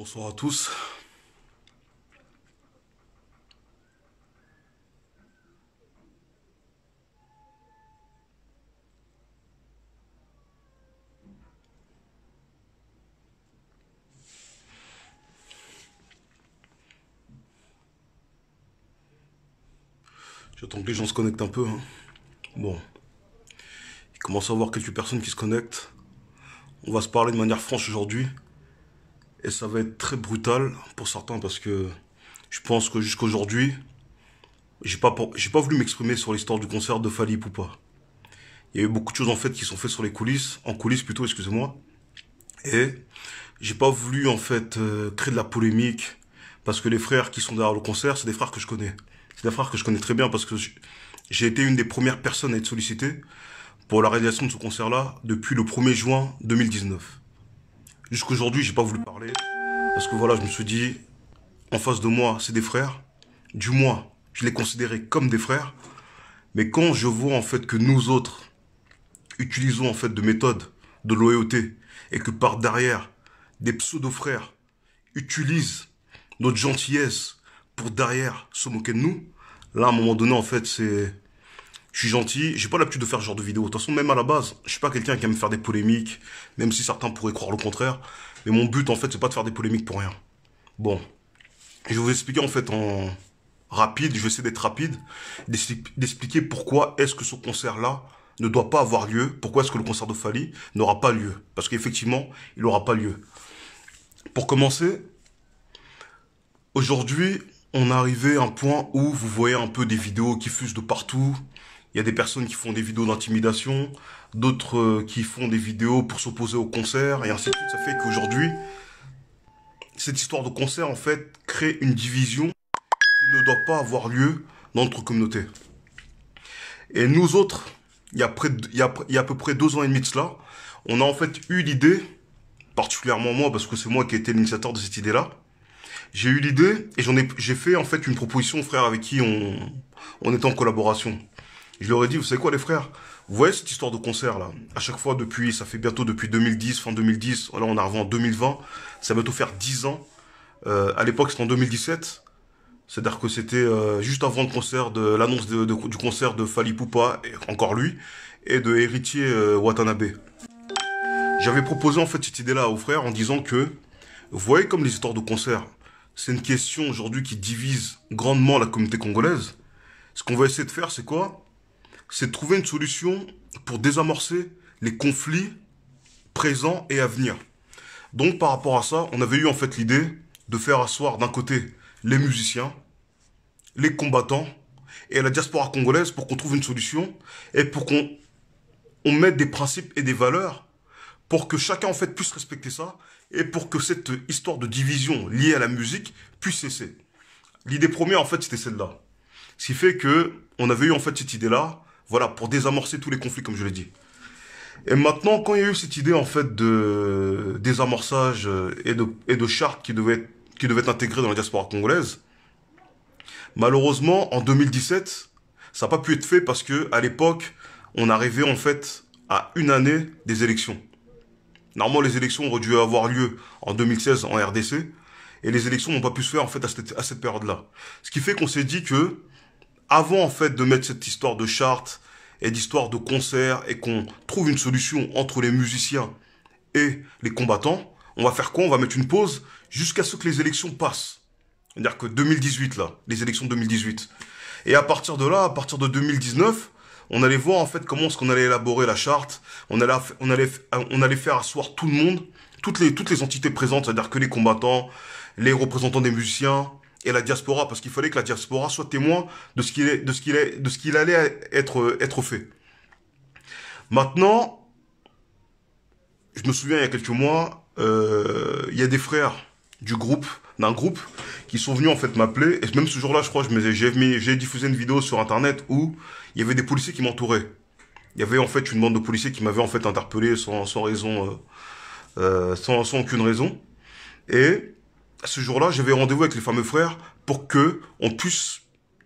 Bonsoir à tous. J'attends que les gens se connectent un peu. Hein. Bon. Il commence à avoir quelques personnes qui se connectent. On va se parler de manière franche aujourd'hui. Et ça va être très brutal pour certains parce que je pense que jusqu'aujourd'hui, j'ai pas, j'ai pas voulu m'exprimer sur l'histoire du concert de Fali Poupa. Il y a eu beaucoup de choses en fait qui sont faites sur les coulisses, en coulisses plutôt, excusez-moi. Et j'ai pas voulu en fait euh, créer de la polémique parce que les frères qui sont derrière le concert, c'est des frères que je connais. C'est des frères que je connais très bien parce que j'ai été une des premières personnes à être sollicité pour la réalisation de ce concert-là depuis le 1er juin 2019. Jusqu'aujourd'hui, j'ai pas voulu parler. Parce que voilà, je me suis dit, en face de moi, c'est des frères. Du moins, je les considérais comme des frères. Mais quand je vois en fait que nous autres utilisons en fait de méthodes de loyauté et que par derrière, des pseudo-frères utilisent notre gentillesse pour derrière se moquer de nous, là, à un moment donné, en fait, c'est je suis gentil, j'ai pas l'habitude de faire ce genre de vidéo. De toute façon, même à la base, je suis pas quelqu'un qui aime faire des polémiques, même si certains pourraient croire le contraire. Mais mon but, en fait, c'est pas de faire des polémiques pour rien. Bon, je vais vous expliquer, en fait, en rapide, je vais essayer d'être rapide, d'expliquer pourquoi est-ce que ce concert-là ne doit pas avoir lieu, pourquoi est-ce que le concert de Fali n'aura pas lieu. Parce qu'effectivement, il n'aura pas lieu. Pour commencer, aujourd'hui, on est arrivé à un point où vous voyez un peu des vidéos qui fusent de partout, il y a des personnes qui font des vidéos d'intimidation, d'autres euh, qui font des vidéos pour s'opposer au concert, et ainsi de suite. Ça fait qu'aujourd'hui, cette histoire de concert, en fait, crée une division qui ne doit pas avoir lieu dans notre communauté. Et nous autres, il y a, il y à peu près deux ans et demi de cela, on a en fait eu l'idée, particulièrement moi, parce que c'est moi qui ai été l'initiateur de cette idée-là, j'ai eu l'idée et j'en j'ai fait en fait une proposition frère avec qui on, on était en collaboration. Je leur ai dit, vous savez quoi les frères Vous voyez cette histoire de concert là À chaque fois depuis, ça fait bientôt depuis 2010, fin 2010, là on arrive en 2020, ça va bientôt faire 10 ans. Euh, à l'époque c'était en 2017. C'est-à-dire que c'était euh, juste avant le concert de l'annonce du concert de Fali Poupa, encore lui, et de Héritier euh, Watanabe. J'avais proposé en fait cette idée-là aux frères en disant que, vous voyez comme les histoires de concert, c'est une question aujourd'hui qui divise grandement la communauté congolaise. Ce qu'on va essayer de faire, c'est quoi c'est trouver une solution pour désamorcer les conflits présents et à venir. Donc par rapport à ça, on avait eu en fait l'idée de faire asseoir d'un côté les musiciens, les combattants et la diaspora congolaise pour qu'on trouve une solution et pour qu'on on mette des principes et des valeurs pour que chacun en fait puisse respecter ça et pour que cette histoire de division liée à la musique puisse cesser. L'idée première en fait c'était celle-là. Ce qui fait que on avait eu en fait cette idée-là voilà, pour désamorcer tous les conflits, comme je l'ai dit. Et maintenant, quand il y a eu cette idée en fait de désamorçage euh, et de, et charte qui devait, être, qui intégrée dans la diaspora congolaise, malheureusement, en 2017, ça n'a pas pu être fait parce que à l'époque, on arrivait en fait à une année des élections. Normalement, les élections auraient dû avoir lieu en 2016 en RDC, et les élections n'ont pas pu se faire en fait à cette période-là. Ce qui fait qu'on s'est dit que avant en fait de mettre cette histoire de charte et d'histoire de concert et qu'on trouve une solution entre les musiciens et les combattants, on va faire quoi On va mettre une pause jusqu'à ce que les élections passent. C'est-à-dire que 2018 là, les élections 2018. Et à partir de là, à partir de 2019, on allait voir en fait comment est-ce qu'on allait élaborer la charte, on allait, on allait, on allait faire asseoir tout le monde, toutes les, toutes les entités présentes, c'est-à-dire que les combattants, les représentants des musiciens, et la diaspora, parce qu'il fallait que la diaspora soit témoin de ce qu'il est, de ce qu'il est, de ce qu'il allait être, être fait. Maintenant, je me souviens il y a quelques mois, euh, il y a des frères du groupe, d'un groupe, qui sont venus en fait m'appeler. Et même ce jour-là, je crois, j'ai j'ai diffusé une vidéo sur internet où il y avait des policiers qui m'entouraient. Il y avait en fait une bande de policiers qui m'avaient en fait interpellé sans, sans raison, euh, euh sans, sans aucune raison. Et ce jour-là, j'avais rendez-vous avec les fameux frères pour que on puisse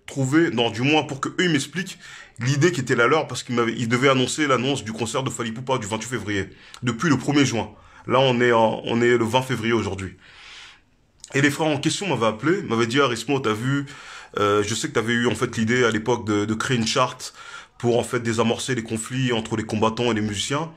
trouver, non, du moins pour que eux m'expliquent l'idée qui était la leur parce qu'ils devaient annoncer l'annonce du concert de Fali du 28 février depuis le 1er juin. Là, on est on est le 20 février aujourd'hui. Et les frères en question m'avaient appelé, m'avaient dit, Arismo, t'as vu, euh, je sais que t'avais eu en fait l'idée à l'époque de, de, créer une charte pour en fait désamorcer les conflits entre les combattants et les musiciens.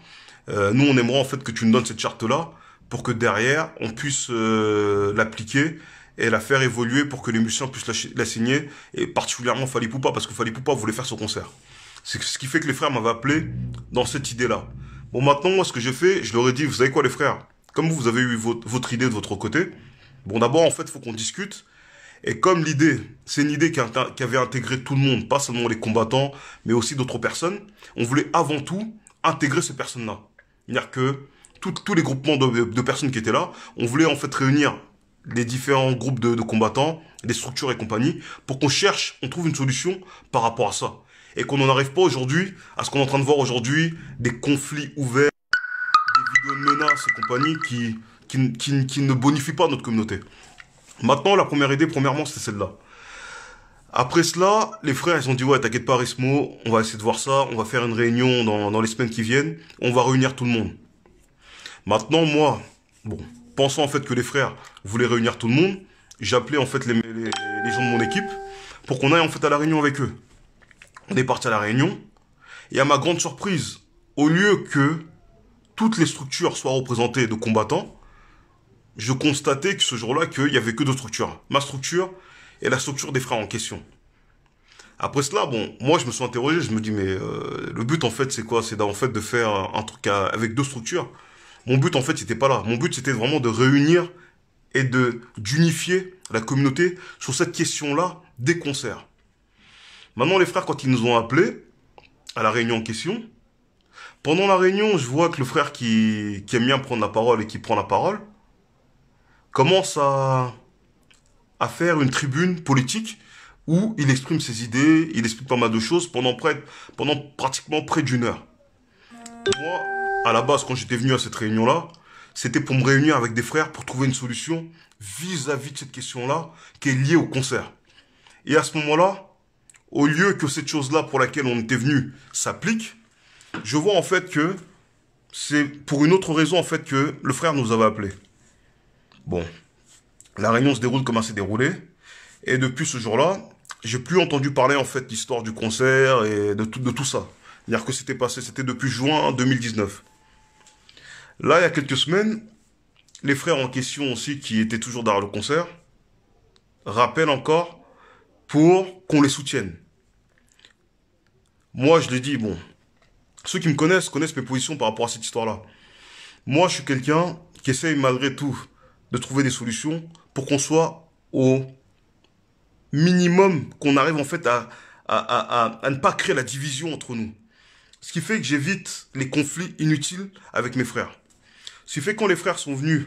Euh, nous, on aimerait en fait que tu nous donnes cette charte-là pour que derrière, on puisse euh, l'appliquer et la faire évoluer pour que les musiciens puissent la, signer, et particulièrement Fali Poupa, parce que Fali Poupa voulait faire son concert. C'est ce qui fait que les frères m'avaient appelé dans cette idée-là. Bon, maintenant, moi, ce que j'ai fait, je leur ai dit, vous savez quoi, les frères Comme vous avez eu votre, idée de votre côté, bon, d'abord, en fait, il faut qu'on discute. Et comme l'idée, c'est une idée qui, avait intégré tout le monde, pas seulement les combattants, mais aussi d'autres personnes, on voulait avant tout intégrer ces personnes là il C'est-à-dire que tous les groupements de, personnes qui étaient là. On voulait en fait réunir les différents groupes de, combattants, des structures et compagnie, pour qu'on cherche, on trouve une solution par rapport à ça. Et qu'on n'en arrive pas aujourd'hui à ce qu'on est en train de voir aujourd'hui, des conflits ouverts, des vidéos de menaces et compagnie qui, qui, ne bonifient pas notre communauté. Maintenant, la première idée, premièrement, c'est celle-là. Après cela, les frères, ils ont dit, ouais, t'inquiète pas, Rismo, on va essayer de voir ça, on va faire une réunion dans les semaines qui viennent, on va réunir tout le monde. Maintenant, moi, bon, pensant en fait que les frères voulaient réunir tout le monde, j'appelais en fait les, gens de mon équipe pour qu'on aille en fait à la réunion avec eux. On est parti à la réunion et à ma grande surprise, au lieu que toutes les structures soient représentées de combattants, je constatais que ce jour-là qu'il n'y avait que deux structures, ma structure et la structure des frères en question. Après cela, bon, moi je me suis interrogé, je me dis mais euh, le but en fait c'est quoi C'est en fait de faire un truc avec deux structures mon but, en fait, c'était pas là. Mon but, c'était vraiment de réunir et de d'unifier la communauté sur cette question-là des concerts. Maintenant, les frères, quand ils nous ont appelés à la réunion en question, pendant la réunion, je vois que le frère qui, aime bien prendre la parole et qui prend la parole commence à, à faire une tribune politique où il exprime ses idées, il explique pas mal de choses pendant, pendant pratiquement près d'une heure. Moi, à la base, quand j'étais venu à cette réunion-là, c'était pour me réunir avec des frères pour trouver une solution vis-à-vis de cette question-là qui est liée au concert. Et à ce moment-là, au lieu que cette chose-là pour laquelle on était venu s'applique, je vois en fait que c'est pour une autre raison en fait que le frère nous avait appelé. Bon, la réunion se déroule comme elle s'est déroulée. Et depuis ce jour-là, j'ai plus entendu parler en fait l'histoire du concert et de de tout ça. C'est-à-dire que c'était passé, c'était depuis juin 2019. Là, il y a quelques semaines, les frères en question aussi, qui étaient toujours derrière le concert, rappellent encore pour qu'on les soutienne. Moi, je l'ai dis, bon, ceux qui me connaissent connaissent mes positions par rapport à cette histoire-là. Moi, je suis quelqu'un qui essaye malgré tout de trouver des solutions pour qu'on soit au minimum, qu'on arrive en fait à, ne pas créer la division entre nous. Ce qui fait que j'évite les conflits inutiles avec mes frères. Ce fait quand les frères sont venus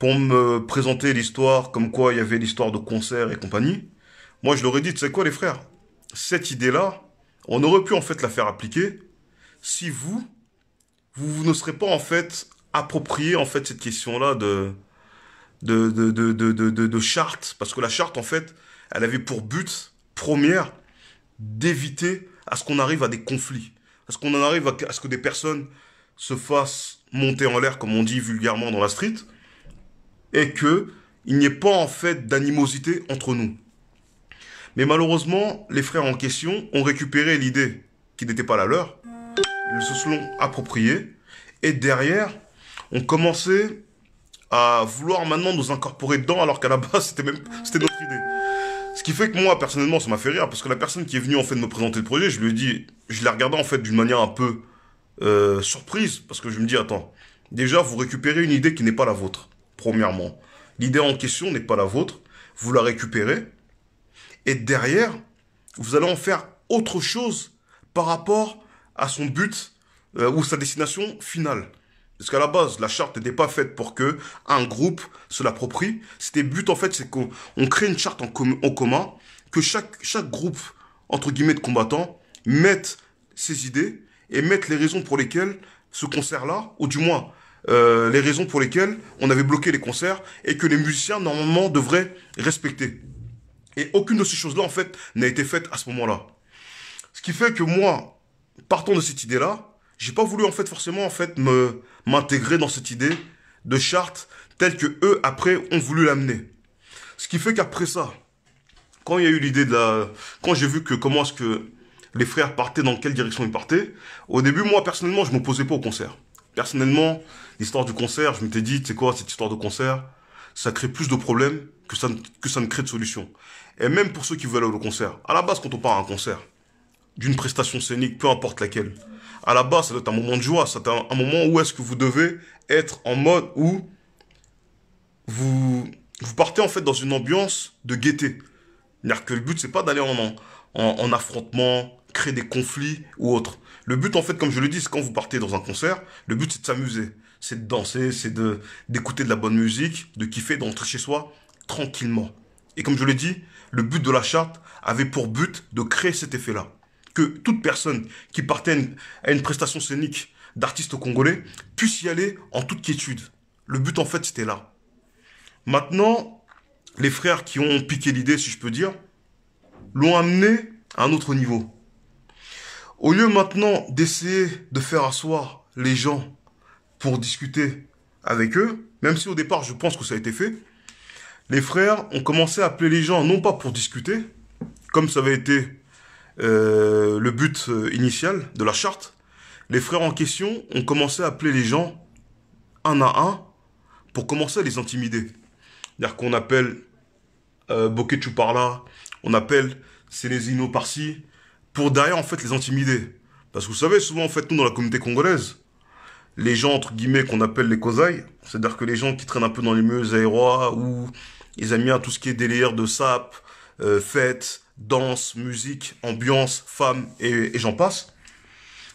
pour me présenter l'histoire, comme quoi il y avait l'histoire de concert et compagnie, moi je leur ai dit, tu sais quoi les frères, cette idée-là, on aurait pu en fait la faire appliquer si vous, vous ne serez pas en fait approprié en fait cette question-là de de, de, de, de, charte, parce que la charte en fait, elle avait pour but première d'éviter à ce qu'on arrive à des conflits, à ce qu'on en arrive à ce que des personnes se fassent monter en l'air, comme on dit vulgairement dans la street, et que il n'y ait pas en fait d'animosité entre nous. Mais malheureusement, les frères en question ont récupéré l'idée qui n'était pas la leur, ils se sont appropriés, et derrière, ont commencé à vouloir maintenant nous incorporer dedans, alors qu'à la base, c'était même, c'était notre idée. Ce qui fait que moi, personnellement, ça m'a fait rire, parce que la personne qui est venue en fait me présenter le projet, je lui ai dit, je la regardais en fait d'une manière un peu euh, surprise, parce que je me dis, attends, déjà, vous récupérez une idée qui n'est pas la vôtre, premièrement. L'idée en question n'est pas la vôtre, vous la récupérez, et derrière, vous allez en faire autre chose par rapport à son but euh, ou sa destination finale. Parce qu'à la base, la charte n'était pas faite pour que un groupe se l'approprie. C'était but, en fait, c'est qu'on crée une charte en, en, commun, que chaque, chaque groupe, entre guillemets, de combattants, mette ses idées et mettre les raisons pour lesquelles ce concert-là, ou du moins euh, les raisons pour lesquelles on avait bloqué les concerts et que les musiciens normalement devraient respecter. Et aucune de ces choses-là, en fait, n'a été faite à ce moment-là. Ce qui fait que moi, partant de cette idée-là, j'ai pas voulu en fait forcément en fait m'intégrer dans cette idée de charte telle que eux après ont voulu l'amener. Ce qui fait qu'après ça, quand il y a eu l'idée de la, quand j'ai vu que comment est-ce que les frères partaient, dans quelle direction ils partaient. Au début, moi, personnellement, je m'opposais pas au concert. Personnellement, l'histoire du concert, je m'étais dit, C'est quoi, cette histoire de concert, ça crée plus de problèmes que ça, ne, que ça ne crée de solutions. Et même pour ceux qui veulent aller au concert. À la base, quand on part à un concert, d'une prestation scénique, peu importe laquelle, à la base, ça doit être un moment de joie, C'est un, moment où est-ce que vous devez être en mode où vous, vous partez en fait dans une ambiance de gaieté. C'est-à-dire que le but, c'est pas d'aller en, en affrontement, créer des conflits ou autre. Le but, en fait, comme je le dis, c'est quand vous partez dans un concert, le but, c'est de s'amuser, c'est de danser, c'est de d'écouter de la bonne musique, de kiffer, d'entrer chez soi tranquillement. Et comme je le dis, le but de la charte avait pour but de créer cet effet-là. Que toute personne qui partait à une, à une prestation scénique d'artiste congolais puisse y aller en toute quiétude. Le but, en fait, c'était là. Maintenant, les frères qui ont piqué l'idée, si je peux dire, l'ont amené à un autre niveau. Au lieu maintenant d'essayer de faire asseoir les gens pour discuter avec eux, même si au départ je pense que ça a été fait, les frères ont commencé à appeler les gens non pas pour discuter, comme ça avait été euh, le but euh, initial de la charte, les frères en question ont commencé à appeler les gens un à un pour commencer à les intimider. C'est-à-dire qu'on appelle euh, par là, on appelle Sénésino par-ci, pour derrière, en fait, les intimider. Parce que vous savez, souvent, en fait, nous, dans la communauté congolaise, les gens, entre guillemets, qu'on appelle les kozai, c'est-à-dire que les gens qui traînent un peu dans les milieux aérois, ou ils aiment bien tout ce qui est délire de sap, euh, fêtes, fête, danse, musique, ambiance, femmes, et, et j'en passe.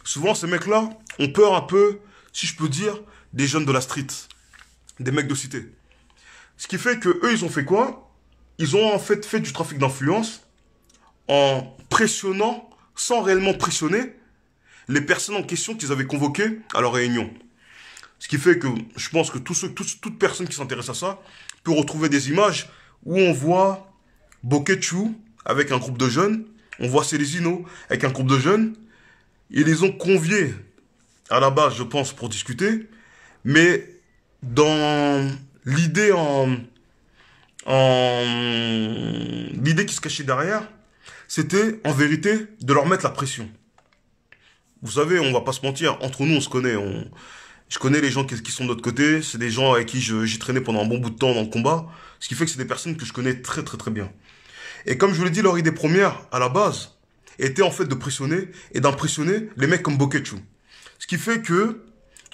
Souvent, ces mecs-là ont peur un peu, si je peux dire, des jeunes de la street, des mecs de cité. Ce qui fait que eux, ils ont fait quoi Ils ont en fait fait du trafic d'influence en pressionnant sans réellement pressionner les personnes en question qu'ils avaient convoquées à leur réunion. Ce qui fait que je pense que toute personne qui s'intéresse à ça peut retrouver des images où on voit Boketchu avec un groupe de jeunes, on voit Célesino avec un groupe de jeunes. Ils les ont conviés à la base, je pense, pour discuter, mais dans l'idée qui se cachait derrière, c'était en vérité de leur mettre la pression. Vous savez, on va pas se mentir, entre nous on se connaît, je connais les gens qui, sont de notre côté, c'est des gens avec qui j'ai traîné pendant un bon bout de temps dans le combat, ce qui fait que c'est des personnes que je connais très très très bien. Et comme je vous l'ai dit, leur idée première, à la base, était en fait de pressionner et d'impressionner les mecs comme Bokechu. Ce qui fait que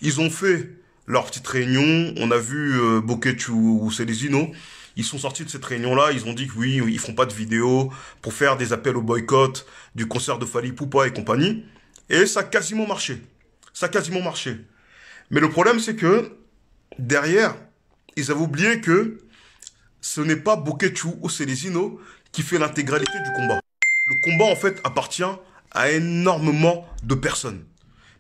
ils ont fait leur petite réunion, on a vu euh, ou Celizino ils sont sortis de cette réunion-là, ils ont dit que oui, ils font pas de vidéo pour faire des appels au boycott du concert de Fali Poupa et compagnie. Et ça a quasiment marché. Ça a quasiment marché. Mais le problème, c'est que derrière, ils avaient oublié que ce n'est pas Boketchu ou Célesino qui fait l'intégralité du combat. Le combat, en fait, appartient à énormément de personnes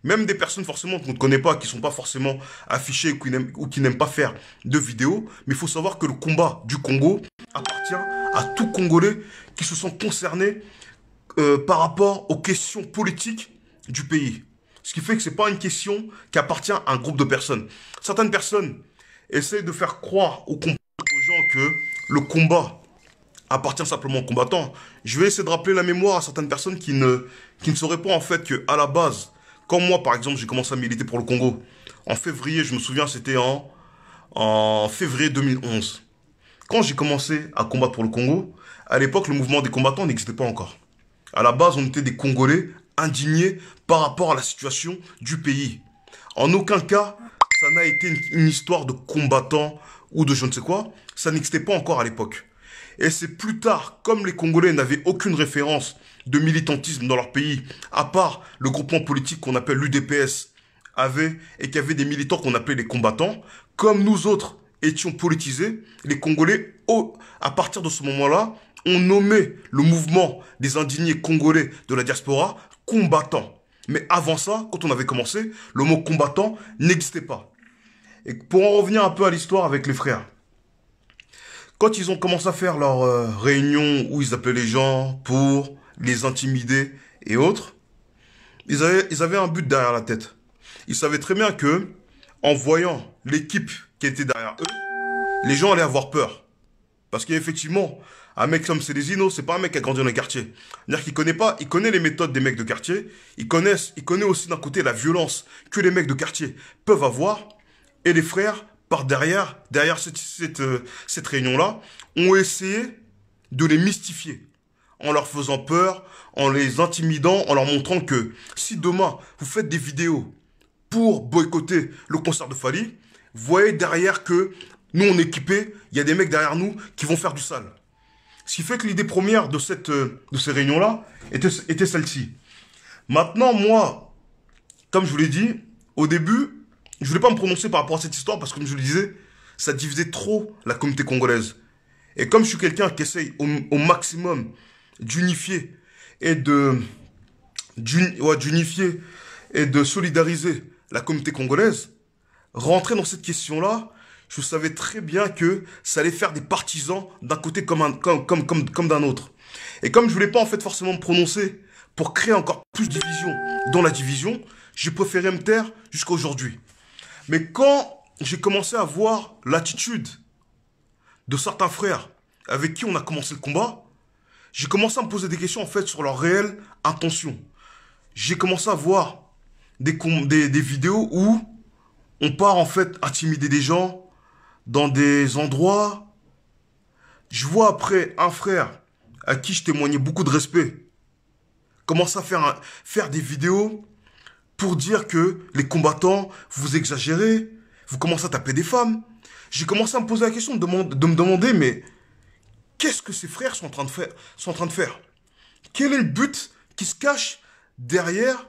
même des personnes forcément qu'on ne connaît pas, qui sont pas forcément affichées ou qui n'aiment pas faire de vidéos, mais il faut savoir que le combat du Congo appartient à tout Congolais qui se sont concernés euh, par rapport aux questions politiques du pays. Ce qui fait que ce n'est pas une question qui appartient à un groupe de personnes. Certaines personnes essayent de faire croire aux, aux gens que le combat appartient simplement aux combattants. Je vais essayer de rappeler la mémoire à certaines personnes qui ne, qui ne sauraient pas en fait que à la base, comme moi, par exemple, j'ai commencé à militer pour le Congo. En février, je me souviens, c'était en, en février 2011. Quand j'ai commencé à combattre pour le Congo, à l'époque, le mouvement des combattants n'existait pas encore. À la base, on était des Congolais indignés par rapport à la situation du pays. En aucun cas, ça n'a été une, une histoire de combattants ou de je ne sais quoi. Ça n'existait pas encore à l'époque. Et c'est plus tard, comme les Congolais n'avaient aucune référence de militantisme dans leur pays, à part le groupement politique qu'on appelle l'UDPS, avait et qui avait des militants qu'on appelait les combattants, comme nous autres étions politisés, les Congolais, à partir de ce moment-là, ont nommé le mouvement des indignés congolais de la diaspora combattants. Mais avant ça, quand on avait commencé, le mot combattant n'existait pas. Et pour en revenir un peu à l'histoire avec les frères, quand ils ont commencé à faire leurs euh, réunion réunions où ils appelaient les gens pour les intimider et autres, ils avaient, ils avaient un but derrière la tête. Ils savaient très bien que, en voyant l'équipe qui était derrière eux, les gens allaient avoir peur. Parce qu'effectivement, un mec comme ce c'est pas un mec qui a grandi dans le quartier. C'est-à-dire qu'il connaît pas, il connaît les méthodes des mecs de quartier, il connaît, il connaît aussi d'un côté la violence que les mecs de quartier peuvent avoir, et les frères, par derrière, derrière cette, cette euh, réunion-là, ont essayé de les mystifier en leur faisant peur, en les intimidant, en leur montrant que si demain vous faites des vidéos pour boycotter le concert de Fali, voyez derrière que nous on est équipés, il y a des mecs derrière nous qui vont faire du sale. Ce qui fait que l'idée première de, cette, euh, de ces réunions-là était, celle-ci. Maintenant, moi, comme je vous l'ai dit, au début, je voulais pas me prononcer par rapport à cette histoire parce que, comme je le disais, ça divisait trop la communauté congolaise. Et comme je suis quelqu'un qui essaye au maximum d'unifier et de d'unifier et de solidariser la communauté congolaise, rentrer dans cette question-là, je savais très bien que ça allait faire des partisans d'un côté comme, un, comme, comme, d'un autre. Et comme je voulais pas en fait forcément me prononcer pour créer encore plus de division dans la division, j'ai préféré me taire jusqu'à aujourd'hui. Mais quand j'ai commencé à voir l'attitude de certains frères avec qui on a commencé le combat, j'ai commencé à me poser des questions en fait sur leur réelle intention. J'ai commencé à voir des, des, des, vidéos où on part en fait intimider des gens dans des endroits. Je vois après un frère à qui je témoignais beaucoup de respect commencer à faire, faire des vidéos pour dire que les combattants, vous exagérez, vous commencez à taper des femmes. J'ai commencé à me poser la question de me demander, mais Qu'est-ce que ces frères sont en train de faire, sont en train de faire Quel est le but qui se cache derrière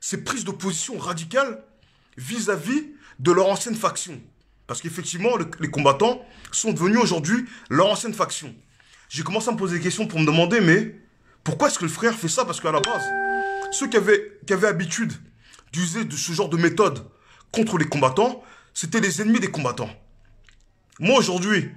ces prises de position radicales vis-à-vis de leur ancienne faction Parce qu'effectivement, les combattants sont devenus aujourd'hui leur ancienne faction. J'ai commencé à me poser des questions pour me demander, mais pourquoi est-ce que le frère fait ça Parce qu'à la base, ceux qui avaient, qui avaient habitude d'user de ce genre de méthode contre les combattants, c'était les ennemis des combattants. Moi aujourd'hui,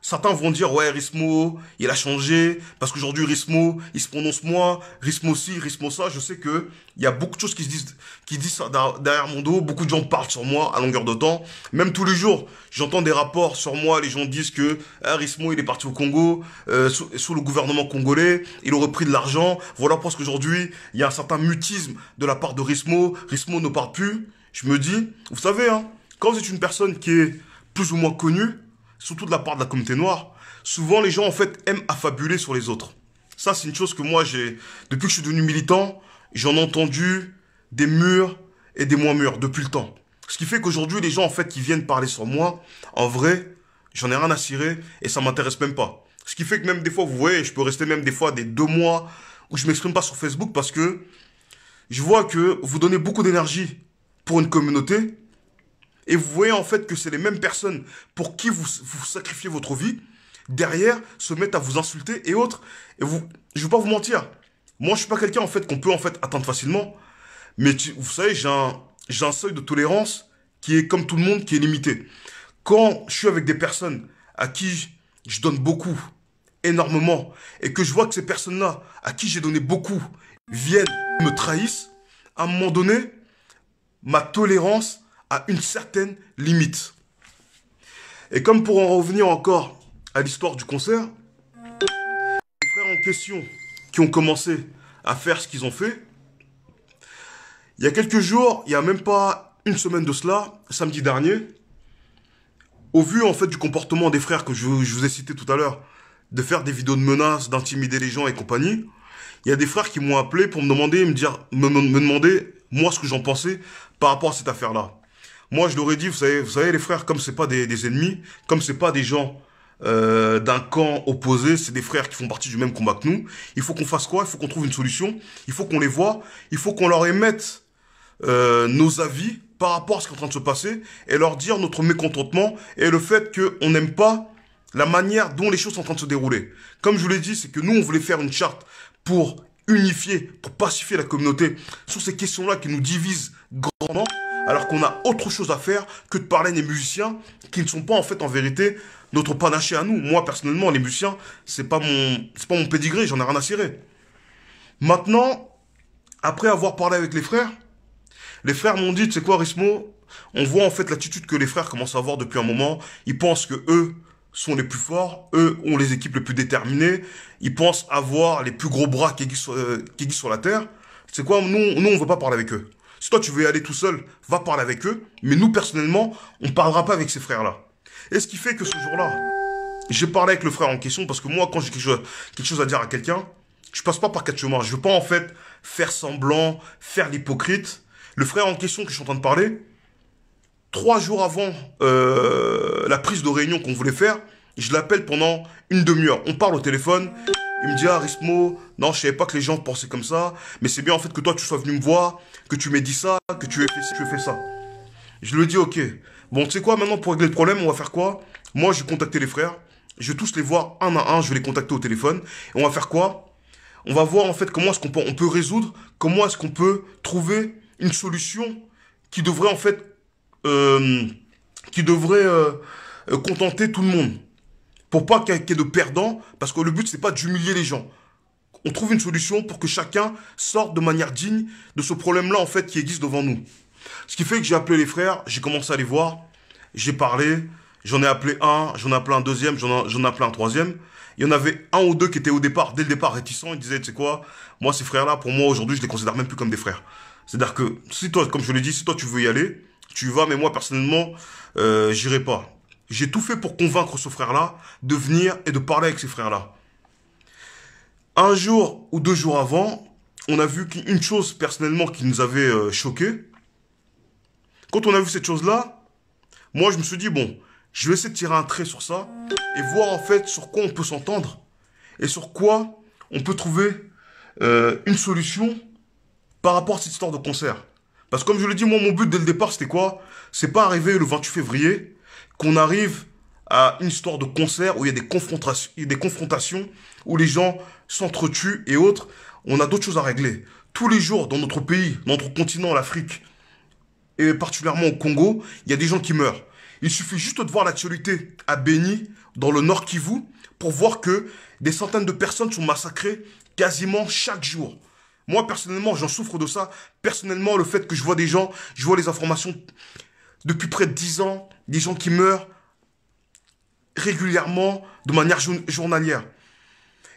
Certains vont dire, ouais, Rismo, il a changé, parce qu'aujourd'hui, Rismo, il se prononce moi, Rismo ci, Rismo ça. Je sais que il y a beaucoup de choses qui se disent, qui disent ça derrière mon dos. Beaucoup de gens parlent sur moi à longueur de temps. Même tous les jours, j'entends des rapports sur moi. Les gens disent que ah, Rismo, il est parti au Congo, euh, sous, le gouvernement congolais, il aurait pris de l'argent. Voilà pourquoi aujourd'hui, il y a un certain mutisme de la part de Rismo. Rismo ne parle plus. Je me dis, vous savez, hein, quand c'est une personne qui est plus ou moins connue, surtout de la part de la communauté noire, souvent les gens en fait aiment affabuler sur les autres. Ça, c'est une chose que moi, j'ai depuis que je suis devenu militant, j'en ai entendu des murs et des moins murs depuis le temps. Ce qui fait qu'aujourd'hui, les gens en fait qui viennent parler sur moi, en vrai, j'en ai rien à cirer et ça m'intéresse même pas. Ce qui fait que même des fois, vous voyez, je peux rester même des fois des deux mois où je m'exprime pas sur Facebook parce que je vois que vous donnez beaucoup d'énergie pour une communauté, et vous voyez en fait que c'est les mêmes personnes pour qui vous, vous sacrifiez votre vie, derrière se mettent à vous insulter et autres. Et vous, je veux pas vous mentir, moi je suis pas quelqu'un en fait qu'on peut en fait atteindre facilement, mais vous savez j'ai un j'ai un seuil de tolérance qui est comme tout le monde qui est limité. Quand je suis avec des personnes à qui je donne beaucoup, énormément, et que je vois que ces personnes-là à qui j'ai donné beaucoup viennent me trahissent, à un moment donné, ma tolérance à une certaine limite. Et comme pour en revenir encore à l'histoire du concert, les frères en question qui ont commencé à faire ce qu'ils ont fait, il y a quelques jours, il n'y a même pas une semaine de cela, samedi dernier, au vu en fait du comportement des frères que je, vous ai cité tout à l'heure, de faire des vidéos de menaces, d'intimider les gens et compagnie, il y a des frères qui m'ont appelé pour me demander, me dire, me demander moi ce que j'en pensais par rapport à cette affaire-là. Moi, je leur ai dit, vous savez, vous savez les frères, comme c'est pas des, ennemis, comme c'est pas des gens euh, d'un camp opposé, c'est des frères qui font partie du même combat que nous. Il faut qu'on fasse quoi Il faut qu'on trouve une solution. Il faut qu'on les voit. Il faut qu'on leur émette euh, nos avis par rapport à ce qui est en train de se passer et leur dire notre mécontentement et le fait qu'on n'aime pas la manière dont les choses sont en train de se dérouler. Comme je vous l'ai dit, c'est que nous, on voulait faire une charte pour unifier, pour pacifier la communauté sur ces questions-là qui nous divisent grandement alors qu'on a autre chose à faire que de parler des musiciens qui ne sont pas en fait en vérité notre panaché à nous. Moi personnellement, les musiciens, c'est pas mon, c'est pas mon pedigree, j'en ai rien à cirer. Maintenant, après avoir parlé avec les frères, les frères m'ont dit, c'est sais quoi, Rismo, on voit en fait l'attitude que les frères commencent à avoir depuis un moment. Ils pensent que eux sont les plus forts, eux ont les équipes les plus déterminées, ils pensent avoir les plus gros bras qui euh, qui sur la terre. C'est quoi, nous, nous on veut pas parler avec eux. Si toi tu veux y aller tout seul, va parler avec eux. Mais nous personnellement, on ne parlera pas avec ces frères-là. Et ce qui fait que ce jour-là, j'ai parlé avec le frère en question parce que moi, quand j'ai quelque chose, à dire à quelqu'un, je passe pas par quatre chemins. Je veux pas en fait faire semblant, faire l'hypocrite. Le frère en question que je suis en train de parler, trois jours avant euh, la prise de réunion qu'on voulait faire, je l'appelle pendant une demi-heure. On parle au téléphone. Il me dit, ah, non, je savais pas que les gens pensaient comme ça, mais c'est bien en fait que toi, tu sois venu me voir, que tu m'aies dit ça, que tu aies fait, tu ça. Je lui dis « ok. Bon, tu sais quoi, maintenant, pour régler le problème, on va faire quoi Moi, je vais contacter les frères. Je vais tous les voir un à un, je vais les contacter au téléphone. on va faire quoi On va voir en fait comment est-ce qu'on peut, on peut résoudre, comment est-ce qu'on peut trouver une solution qui devrait en fait, euh, qui devrait euh, euh, contenter tout le monde pour pas qu'il y ait de perdants, parce que le but, c'est pas d'humilier les gens. On trouve une solution pour que chacun sorte de manière digne de ce problème-là, en fait, qui existe devant nous. Ce qui fait que j'ai appelé les frères, j'ai commencé à les voir, j'ai parlé, j'en ai appelé un, j'en ai appelé un deuxième, j'en ai, ai, appelé un troisième. Il y en avait un ou deux qui étaient au départ, dès le départ, réticents, ils disaient, tu sais quoi, moi, ces frères-là, pour moi, aujourd'hui, je les considère même plus comme des frères. C'est-à-dire que, si toi, comme je l'ai dit, si toi, tu veux y aller, tu vas, mais moi, personnellement, euh, j'irai pas. J'ai tout fait pour convaincre ce frère-là de venir et de parler avec ces frères-là. Un jour ou deux jours avant, on a vu une chose personnellement qui nous avait euh, choqué. Quand on a vu cette chose-là, moi je me suis dit, bon, je vais essayer de tirer un trait sur ça et voir en fait sur quoi on peut s'entendre et sur quoi on peut trouver euh, une solution par rapport à cette histoire de concert. Parce que comme je l'ai dit, moi mon but dès le départ c'était quoi C'est pas arriver le 28 février qu'on arrive à une histoire de concert où il y a des confrontations, où les gens s'entretuent et autres. On a d'autres choses à régler. Tous les jours, dans notre pays, dans notre continent, l'Afrique, et particulièrement au Congo, il y a des gens qui meurent. Il suffit juste de voir l'actualité à Beni, dans le Nord Kivu, pour voir que des centaines de personnes sont massacrées quasiment chaque jour. Moi, personnellement, j'en souffre de ça. Personnellement, le fait que je vois des gens, je vois les informations depuis près de 10 ans, des gens qui meurent régulièrement, de manière journalière.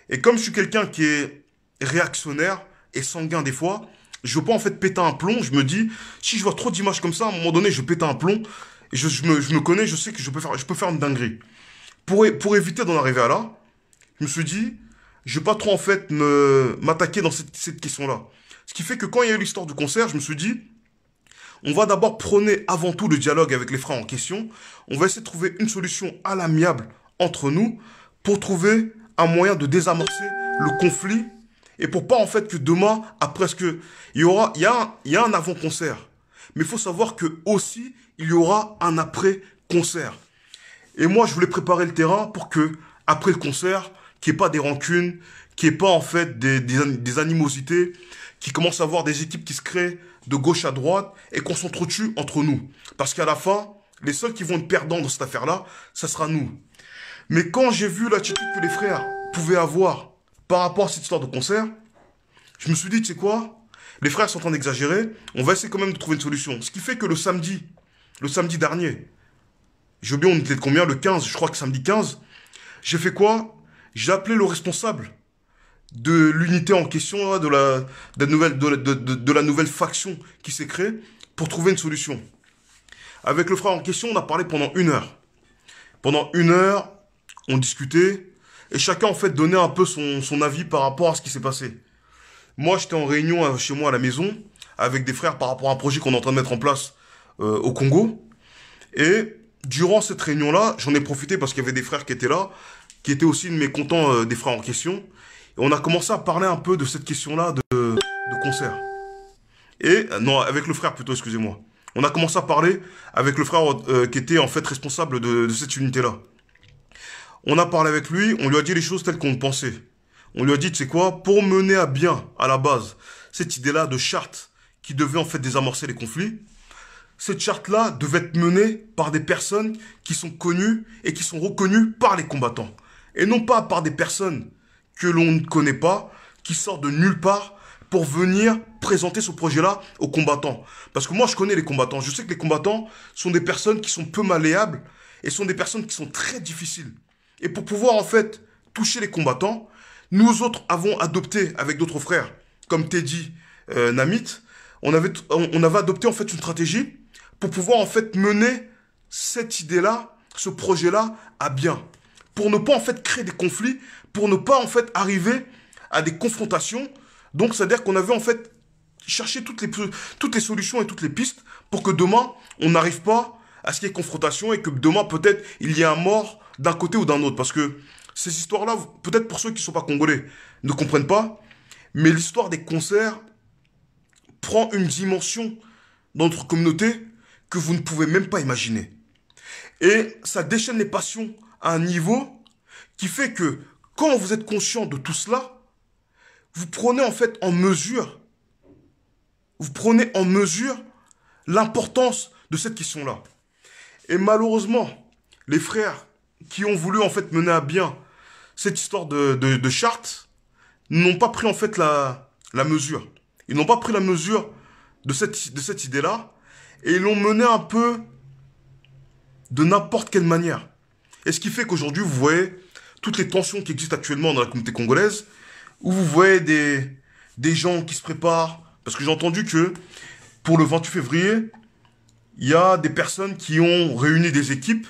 Et comme je suis quelqu'un qui est réactionnaire et sanguin des fois, je veux pas en fait péter un plomb. Je me dis, si je vois trop d'images comme ça, à un moment donné, je péter un plomb. Et je, me, connais, je sais que je peux faire, je peux faire une dinguerie. Pour, éviter d'en arriver à là, je me suis dit, je vais pas trop en fait m'attaquer dans cette, cette question-là. Ce qui fait que quand il y a eu l'histoire du concert, je me suis dit, on va d'abord prôner avant tout le dialogue avec les frères en question. On va essayer de trouver une solution à l'amiable entre nous pour trouver un moyen de désamorcer le conflit et pour pas en fait que demain, après ce que il y aura, il a un, avant-concert. Mais il faut savoir que aussi il y aura un après-concert. Et moi, je voulais préparer le terrain pour que après le concert, qu'il n'y ait pas des rancunes, qu'il n'y ait pas en fait des, des animosités, qu'il commence à avoir des équipes qui se créent de gauche à droite et qu'on s'entretue entre nous. Parce qu'à la fin, les seuls qui vont être perdants dans cette affaire-là, ça sera nous. Mais quand j'ai vu l'attitude que les frères pouvaient avoir par rapport à cette histoire de concert, je me suis dit, tu sais quoi Les frères sont en train d'exagérer, on va essayer quand même de trouver une solution. Ce qui fait que le samedi, le samedi dernier, j'ai oublié on était combien, le 15, je crois que samedi 15, j'ai fait quoi J'ai appelé le responsable de l'unité en question, hein, de la, nouvelle, de, nouvelle faction qui s'est créée, pour trouver une solution. Avec le frère en question, on a parlé pendant une heure. Pendant une heure, on discutait, et chacun en fait donnait un peu son, avis par rapport à ce qui s'est passé. Moi, j'étais en réunion euh, chez moi à la maison, avec des frères par rapport à un projet qu'on est en train de mettre en place euh, au Congo. Et durant cette réunion-là, j'en ai profité parce qu'il y avait des frères qui étaient là, qui étaient aussi mécontents euh, des frères en question on a commencé à parler un peu de cette question-là de, concert. Et, euh, non, avec le frère plutôt, excusez-moi. On a commencé à parler avec le frère euh, qui était en fait responsable de, cette unité-là. On a parlé avec lui, on lui a dit les choses telles qu'on pensait. On lui a dit, c'est quoi, pour mener à bien, à la base, cette idée-là de charte qui devait en fait désamorcer les conflits, cette charte-là devait être menée par des personnes qui sont connues et qui sont reconnues par les combattants. Et non pas par des personnes que l'on ne connaît pas, qui sort de nulle part pour venir présenter ce projet-là aux combattants. Parce que moi, je connais les combattants. Je sais que les combattants sont des personnes qui sont peu malléables et sont des personnes qui sont très difficiles. Et pour pouvoir, en fait, toucher les combattants, nous autres avons adopté avec d'autres frères, comme Teddy euh, Namit, on avait, on avait adopté, en fait, une stratégie pour pouvoir, en fait, mener cette idée-là, ce projet-là à bien pour ne pas en fait créer des conflits, pour ne pas en fait arriver à des confrontations. Donc c'est-à-dire qu'on avait en fait cherché toutes les, toutes les solutions et toutes les pistes pour que demain on n'arrive pas à ce qu'il y ait confrontation et que demain peut-être il y ait un mort d'un côté ou d'un autre. Parce que ces histoires-là, peut-être pour ceux qui ne sont pas congolais, ne comprennent pas, mais l'histoire des concerts prend une dimension dans notre communauté que vous ne pouvez même pas imaginer. Et ça déchaîne les passions un niveau qui fait que quand vous êtes conscient de tout cela, vous prenez en fait en mesure, vous prenez en mesure l'importance de cette question-là. Et malheureusement, les frères qui ont voulu en fait mener à bien cette histoire de, charte n'ont pas pris en fait la, la mesure. Ils n'ont pas pris la mesure de cette, de cette idée-là et ils l'ont menée un peu de n'importe quelle manière. Et ce qui fait qu'aujourd'hui, vous voyez toutes les tensions qui existent actuellement dans la communauté congolaise, où vous voyez des, des gens qui se préparent, parce que j'ai entendu que pour le 28 février, il y a des personnes qui ont réuni des équipes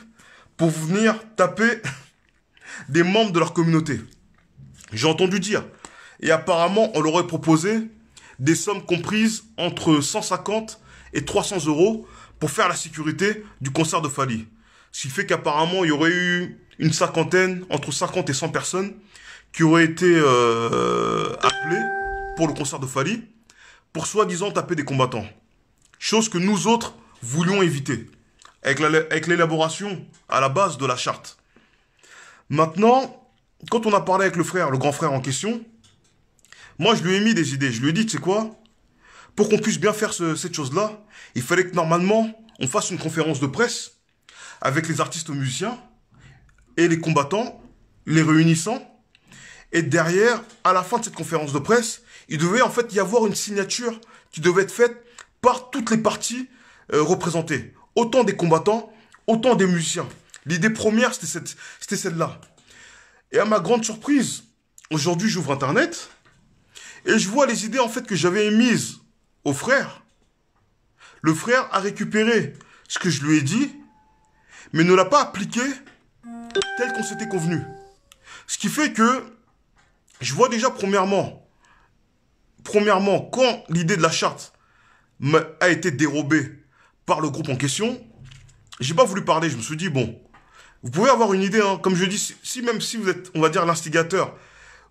pour venir taper des membres de leur communauté. J'ai entendu dire. Et apparemment, on leur aurait proposé des sommes comprises entre 150 et 300 euros pour faire la sécurité du concert de Fali. Ce qui fait qu'apparemment, il y aurait eu une cinquantaine, entre 50 et 100 personnes qui auraient été euh, appelées pour le concert de Fali pour soi-disant taper des combattants. Chose que nous autres voulions éviter avec l'élaboration à la base de la charte. Maintenant, quand on a parlé avec le frère, le grand frère en question, moi je lui ai mis des idées. Je lui ai dit, tu sais quoi Pour qu'on puisse bien faire cette chose-là, il fallait que normalement on fasse une conférence de presse avec les artistes musiciens et les combattants, les réunissant. Et derrière, à la fin de cette conférence de presse, il devait en fait y avoir une signature qui devait être faite par toutes les parties euh, représentées. Autant des combattants, autant des musiciens. L'idée première, c'était celle-là. Et à ma grande surprise, aujourd'hui, j'ouvre Internet et je vois les idées en fait que j'avais émises au frère. Le frère a récupéré ce que je lui ai dit mais ne l'a pas appliqué tel qu'on s'était convenu. Ce qui fait que je vois déjà premièrement, premièrement, quand l'idée de la charte a été dérobée par le groupe en question, j'ai pas voulu parler, je me suis dit, bon, vous pouvez avoir une idée, hein. comme je dis, si même si vous êtes, on va dire, l'instigateur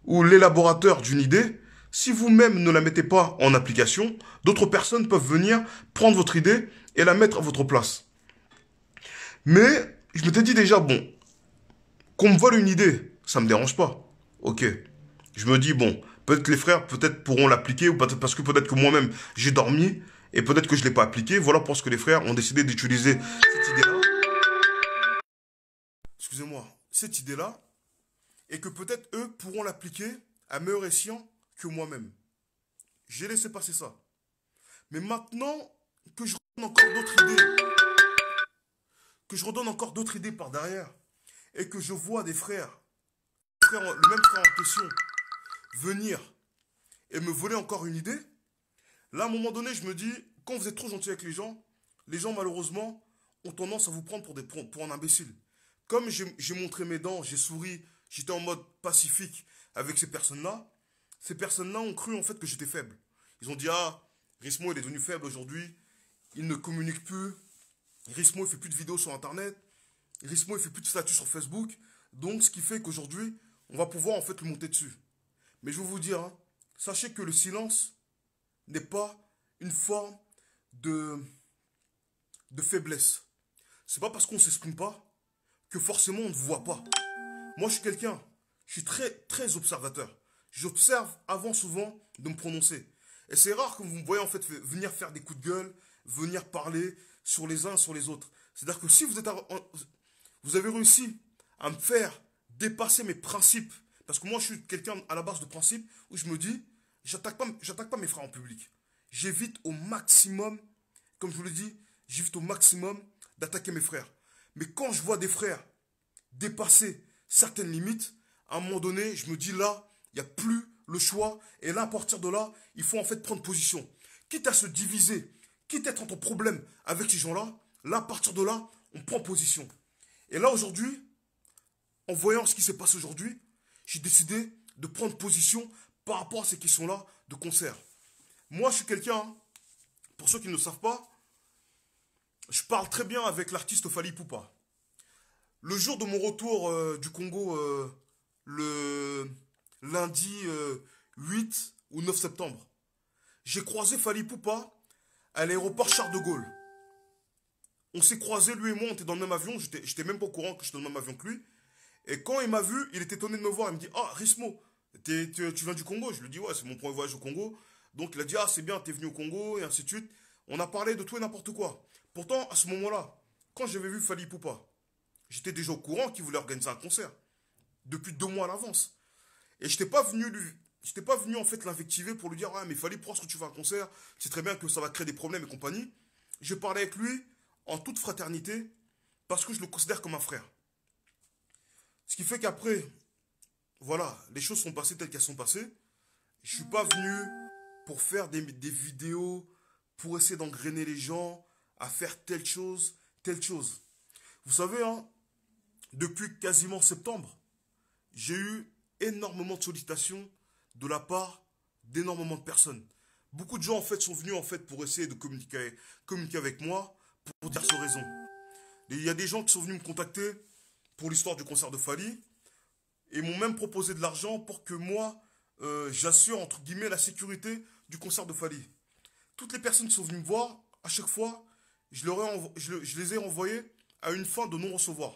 ou l'élaborateur d'une idée, si vous-même ne la mettez pas en application, d'autres personnes peuvent venir prendre votre idée et la mettre à votre place. Mais je m'étais dit déjà, bon, qu'on me vole une idée, ça me dérange pas. Ok. Je me dis, bon, peut-être que les frères, peut-être pourront l'appliquer, ou peut-être parce que peut-être que moi-même, j'ai dormi, et peut-être que je l'ai pas appliqué. Voilà pour ce que les frères ont décidé d'utiliser cette idée-là. Excusez-moi, cette idée-là, et que peut-être eux pourront l'appliquer à meilleur escient que moi-même. J'ai laissé passer ça. Mais maintenant que je encore d'autres idées, que je redonne encore d'autres idées par derrière, et que je vois des frères, le même frère en question, venir et me voler encore une idée, là, à un moment donné, je me dis, quand vous êtes trop gentil avec les gens, les gens, malheureusement, ont tendance à vous prendre pour, des, pour un imbécile. Comme j'ai montré mes dents, j'ai souri, j'étais en mode pacifique avec ces personnes-là, ces personnes-là ont cru en fait que j'étais faible. Ils ont dit, ah, Rismo, il est devenu faible aujourd'hui, il ne communique plus, Rismo, il fait plus de vidéos sur Internet. Rismo, il fait plus de statuts sur Facebook. Donc, ce qui fait qu'aujourd'hui, on va pouvoir en fait le monter dessus. Mais je vais vous dire, hein, sachez que le silence n'est pas une forme de, de faiblesse. C'est pas parce qu'on s'exprime pas que forcément on ne voit pas. Moi, je suis quelqu'un, je suis très, très observateur. J'observe avant souvent de me prononcer. Et c'est rare que vous me voyez en fait venir faire des coups de gueule, venir parler, sur les uns, sur les autres. C'est-à-dire que si vous, êtes vous avez réussi à me faire dépasser mes principes, parce que moi je suis quelqu'un à la base de principes, où je me dis, j'attaque pas, pas mes frères en public. J'évite au maximum, comme je vous le dis, j'évite au maximum d'attaquer mes frères. Mais quand je vois des frères dépasser certaines limites, à un moment donné, je me dis là, il n'y a plus le choix. Et là, à partir de là, il faut en fait prendre position. Quitte à se diviser quitte à être en problème avec ces gens-là, là, à partir de là, on prend position. Et là, aujourd'hui, en voyant ce qui se passe aujourd'hui, j'ai décidé de prendre position par rapport à ceux qui sont là de concert. Moi, je suis quelqu'un, hein, pour ceux qui ne le savent pas, je parle très bien avec l'artiste Fali Poupa. Le jour de mon retour euh, du Congo, euh, le lundi 8 euh, ou 9 septembre, j'ai croisé Fali Poupa à l'aéroport Charles de Gaulle. On s'est croisés, lui et moi, on était dans le même avion. J'étais même pas au courant que j'étais dans le même avion que lui. Et quand il m'a vu, il était étonné de me voir. Il me dit Ah, Rismo, tu viens du Congo Je lui dis Ouais, c'est mon premier voyage au Congo. Donc il a dit Ah, c'est bien, t'es venu au Congo, et ainsi de suite. On a parlé de tout et n'importe quoi. Pourtant, à ce moment-là, quand j'avais vu Fali Poupa, j'étais déjà au courant qu'il voulait organiser un concert. Depuis deux mois à l'avance. Et je n'étais pas venu lui j'étais pas venu en fait l'infectiver pour lui dire ah mais il fallait prendre ce que tu vas à un concert c'est très bien que ça va créer des problèmes et compagnie je parlais avec lui en toute fraternité parce que je le considère comme un frère ce qui fait qu'après voilà les choses sont passées telles qu'elles sont passées je suis pas venu pour faire des, des vidéos pour essayer d'engrainer les gens à faire telle chose telle chose vous savez hein, depuis quasiment septembre j'ai eu énormément de sollicitations de la part d'énormément de personnes. Beaucoup de gens en fait sont venus en fait pour essayer de communiquer, communiquer avec moi pour diverses raisons. Il y a des gens qui sont venus me contacter pour l'histoire du concert de Fali et m'ont même proposé de l'argent pour que moi euh, j'assure entre guillemets la sécurité du concert de Fali. Toutes les personnes qui sont venues me voir, à chaque fois, je, leur ai je, les ai envoyées à une fin de non-recevoir.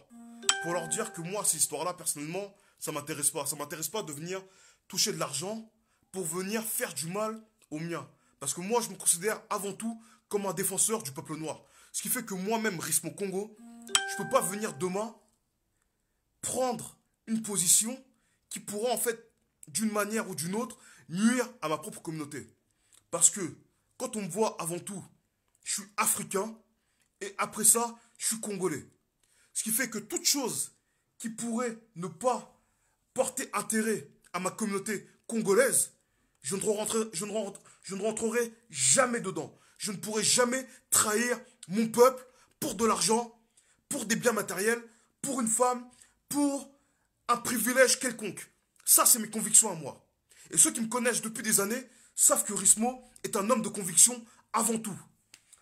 Pour leur dire que moi, ces histoire-là, personnellement, ça m'intéresse pas. Ça m'intéresse pas de venir toucher de l'argent pour venir faire du mal aux miens. Parce que moi, je me considère avant tout comme un défenseur du peuple noir. Ce qui fait que moi-même, Rismo Congo, je ne peux pas venir demain prendre une position qui pourra en fait, d'une manière ou d'une autre, nuire à ma propre communauté. Parce que quand on me voit avant tout, je suis africain et après ça, je suis congolais. Ce qui fait que toute chose qui pourrait ne pas porter intérêt à ma communauté congolaise, je ne, rentrerai, je ne rentrerai jamais dedans. Je ne pourrai jamais trahir mon peuple pour de l'argent, pour des biens matériels, pour une femme, pour un privilège quelconque. Ça, c'est mes convictions à moi. Et ceux qui me connaissent depuis des années savent que Rismo est un homme de conviction avant tout.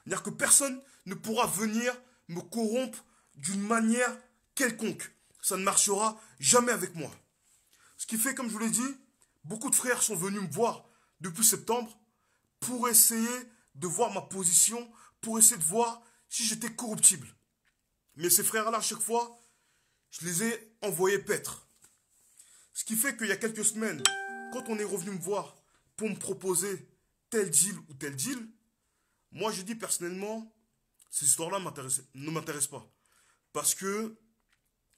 C'est-à-dire que personne ne pourra venir me corrompre d'une manière quelconque. Ça ne marchera jamais avec moi. Ce qui fait, comme je vous l'ai dit, beaucoup de frères sont venus me voir depuis septembre pour essayer de voir ma position, pour essayer de voir si j'étais corruptible. Mais ces frères-là, à chaque fois, je les ai envoyés paître. Ce qui fait qu'il y a quelques semaines, quand on est revenu me voir pour me proposer tel deal ou tel deal, moi je dis personnellement, ces histoires-là ne m'intéressent pas. Parce que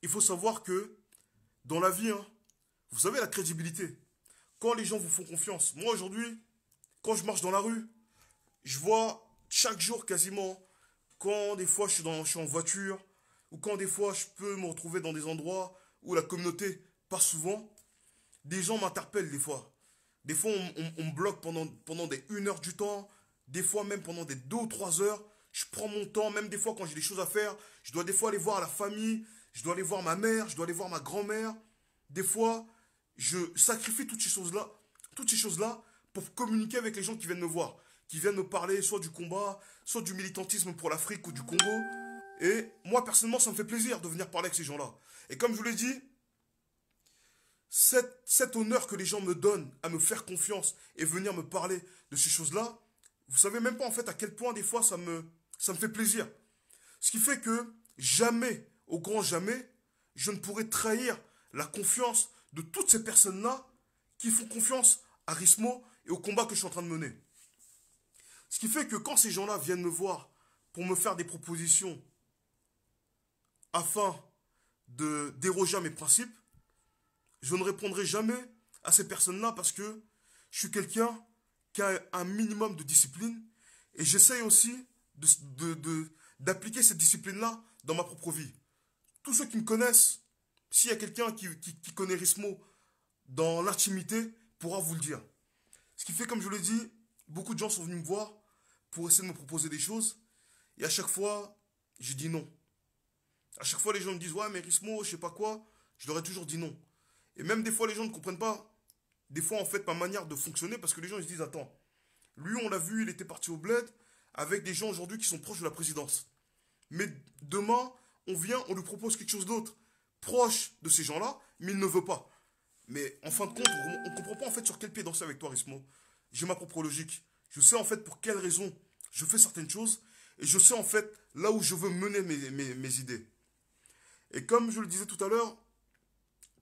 il faut savoir que dans la vie, hein, vous avez la crédibilité. Quand les gens vous font confiance. Moi, aujourd'hui, quand je marche dans la rue, je vois chaque jour quasiment, quand des fois je suis, dans, en voiture, ou quand des fois je peux me retrouver dans des endroits où la communauté pas souvent, des gens m'interpellent des fois. Des fois, on, me bloque pendant, pendant des une heure du temps, des fois même pendant des deux ou trois heures. Je prends mon temps, même des fois quand j'ai des choses à faire, je dois des fois aller voir la famille, je dois aller voir ma mère, je dois aller voir ma grand-mère. Des fois, je sacrifie toutes ces choses-là, toutes ces choses-là pour communiquer avec les gens qui viennent me voir, qui viennent me parler soit du combat, soit du militantisme pour l'Afrique ou du Congo. Et moi, personnellement, ça me fait plaisir de venir parler avec ces gens-là. Et comme je vous l'ai dit, cet, honneur que les gens me donnent à me faire confiance et venir me parler de ces choses-là, vous savez même pas en fait à quel point des fois ça me, ça me fait plaisir. Ce qui fait que jamais, au grand jamais, je ne pourrais trahir la confiance de toutes ces personnes-là qui font confiance à Rismo et au combat que je suis en train de mener. Ce qui fait que quand ces gens-là viennent me voir pour me faire des propositions afin de déroger à mes principes, je ne répondrai jamais à ces personnes-là parce que je suis quelqu'un qui a un minimum de discipline et j'essaye aussi d'appliquer de, cette discipline-là dans ma propre vie. Tous ceux qui me connaissent s'il y a quelqu'un qui, connaît Rismo dans l'intimité, pourra vous le dire. Ce qui fait, comme je l'ai dit, beaucoup de gens sont venus me voir pour essayer de me proposer des choses. Et à chaque fois, j'ai dis non. À chaque fois, les gens me disent, ouais, mais Rismo, je sais pas quoi. Je leur ai toujours dit non. Et même des fois, les gens ne comprennent pas. Des fois, en fait, ma manière de fonctionner, parce que les gens, ils se disent, attends, lui, on l'a vu, il était parti au bled avec des gens aujourd'hui qui sont proches de la présidence. Mais demain, on vient, on lui propose quelque chose d'autre proche de ces gens-là, mais il ne veut pas. Mais en fin de compte, on ne comprend pas en fait sur quel pied danser avec toi, Rismo. J'ai ma propre logique. Je sais en fait pour quelles raisons je fais certaines choses et je sais en fait là où je veux mener mes, idées. Et comme je le disais tout à l'heure,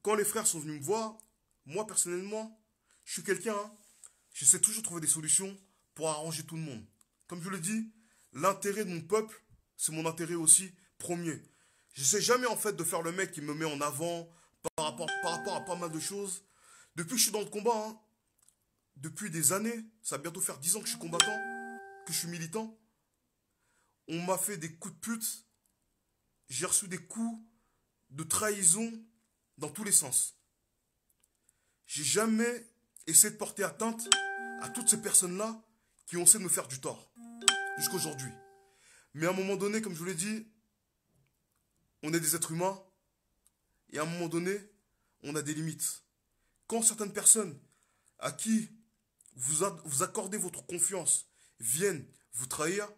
quand les frères sont venus me voir, moi personnellement, je suis quelqu'un, hein, je sais toujours trouver des solutions pour arranger tout le monde. Comme je le dis, l'intérêt de mon peuple, c'est mon intérêt aussi premier. Je sais jamais en fait de faire le mec qui me met en avant par rapport, par rapport à pas mal de choses. Depuis que je suis dans le combat, hein, depuis des années, ça va bientôt faire 10 ans que je suis combattant, que je suis militant. On m'a fait des coups de pute. J'ai reçu des coups de trahison dans tous les sens. J'ai jamais essayé de porter atteinte à toutes ces personnes-là qui ont essayé de me faire du tort jusqu'aujourd'hui. Mais à un moment donné, comme je vous l'ai dit, on est des êtres humains, et à un moment donné, on a des limites. Quand certaines personnes à qui vous, vous accordez votre confiance viennent vous trahir,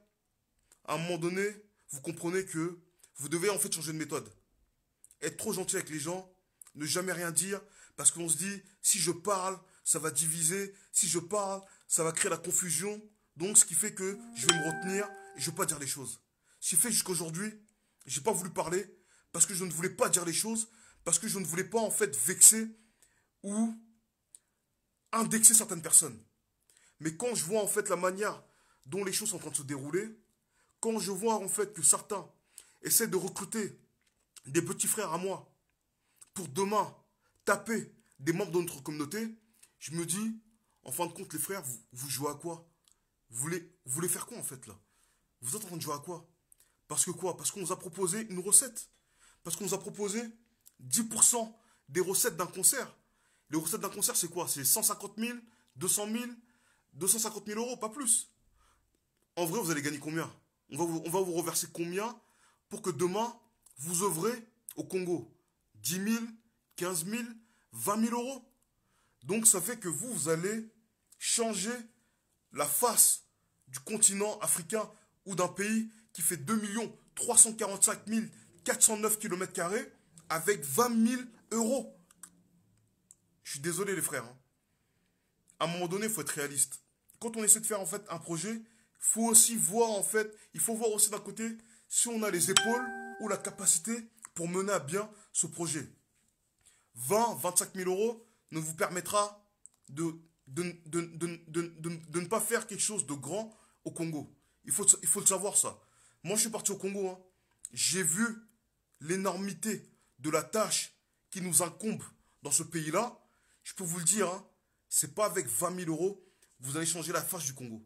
à un moment donné, vous comprenez que vous devez en fait changer de méthode. Être trop gentil avec les gens, ne jamais rien dire, parce qu'on se dit, si je parle, ça va diviser, si je parle, ça va créer la confusion, donc ce qui fait que je vais me retenir et je ne vais pas dire les choses. Ce qui fait jusqu'aujourd'hui, j'ai pas voulu parler parce que je ne voulais pas dire les choses, parce que je ne voulais pas en fait vexer ou indexer certaines personnes. Mais quand je vois en fait la manière dont les choses sont en train de se dérouler, quand je vois en fait que certains essaient de recruter des petits frères à moi pour demain taper des membres de notre communauté, je me dis, en fin de compte, les frères, vous, jouez à quoi vous voulez, vous voulez faire quoi en fait là Vous êtes en train de jouer à quoi parce que quoi Parce qu'on nous a proposé une recette. Parce qu'on nous a proposé 10% des recettes d'un concert. Les recettes d'un concert, c'est quoi C'est 150 000, 200 000, 250 000 euros, pas plus. En vrai, vous allez gagner combien on va, vous, on va vous reverser combien pour que demain, vous œuvrez au Congo 10 000, 15 000, 20 000 euros. Donc, ça fait que vous, vous allez changer la face du continent africain ou d'un pays qui fait 2 345 409 km avec 20 000 euros. Je suis désolé les frères. Hein. À un moment donné, il faut être réaliste. Quand on essaie de faire en fait un projet, il faut aussi voir en fait, il faut voir aussi d'un côté si on a les épaules ou la capacité pour mener à bien ce projet. 20, 25 000 euros ne vous permettra de, de, de, ne pas faire quelque chose de grand au Congo. Il faut, il faut le savoir ça. Moi, je suis parti au Congo. Hein. J'ai vu l'énormité de la tâche qui nous incombe dans ce pays-là. Je peux vous le dire, hein, c'est pas avec 20 000 euros que vous allez changer la face du Congo.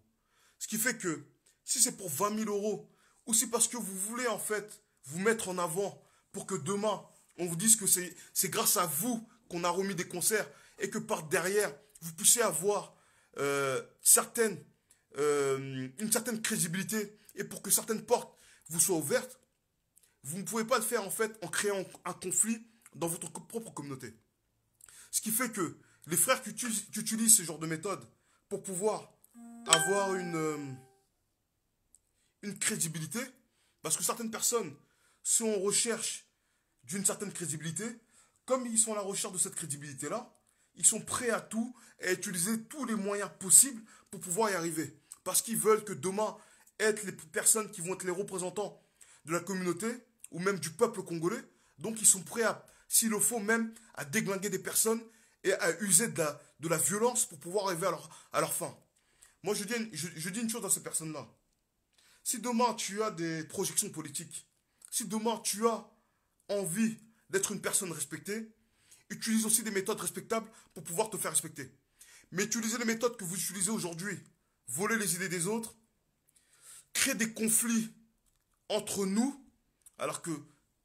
Ce qui fait que si c'est pour 20 000 euros ou si parce que vous voulez en fait vous mettre en avant pour que demain on vous dise que c'est grâce à vous qu'on a remis des concerts et que par derrière vous puissiez avoir euh, euh, une certaine crédibilité et pour que certaines portes vous soient ouvertes, vous ne pouvez pas le faire en fait en créant un conflit dans votre propre communauté. Ce qui fait que les frères qui, utilisent ce genre de méthode pour pouvoir avoir une, euh, une crédibilité, parce que certaines personnes sont en recherche d'une certaine crédibilité, comme ils sont à la recherche de cette crédibilité-là, ils sont prêts à tout et à utiliser tous les moyens possibles pour pouvoir y arriver. Parce qu'ils veulent que demain, être les personnes qui vont être les représentants de la communauté ou même du peuple congolais. Donc ils sont prêts à, s'il le faut même, à déglinguer des personnes et à user de la, violence pour pouvoir arriver à leur, fin. Moi, je dis, je dis une chose à ces personnes-là. Si demain tu as des projections politiques, si demain tu as envie d'être une personne respectée, utilise aussi des méthodes respectables pour pouvoir te faire respecter. Mais utilisez les méthodes que vous utilisez aujourd'hui. Voler les idées des autres, créer des conflits entre nous, alors que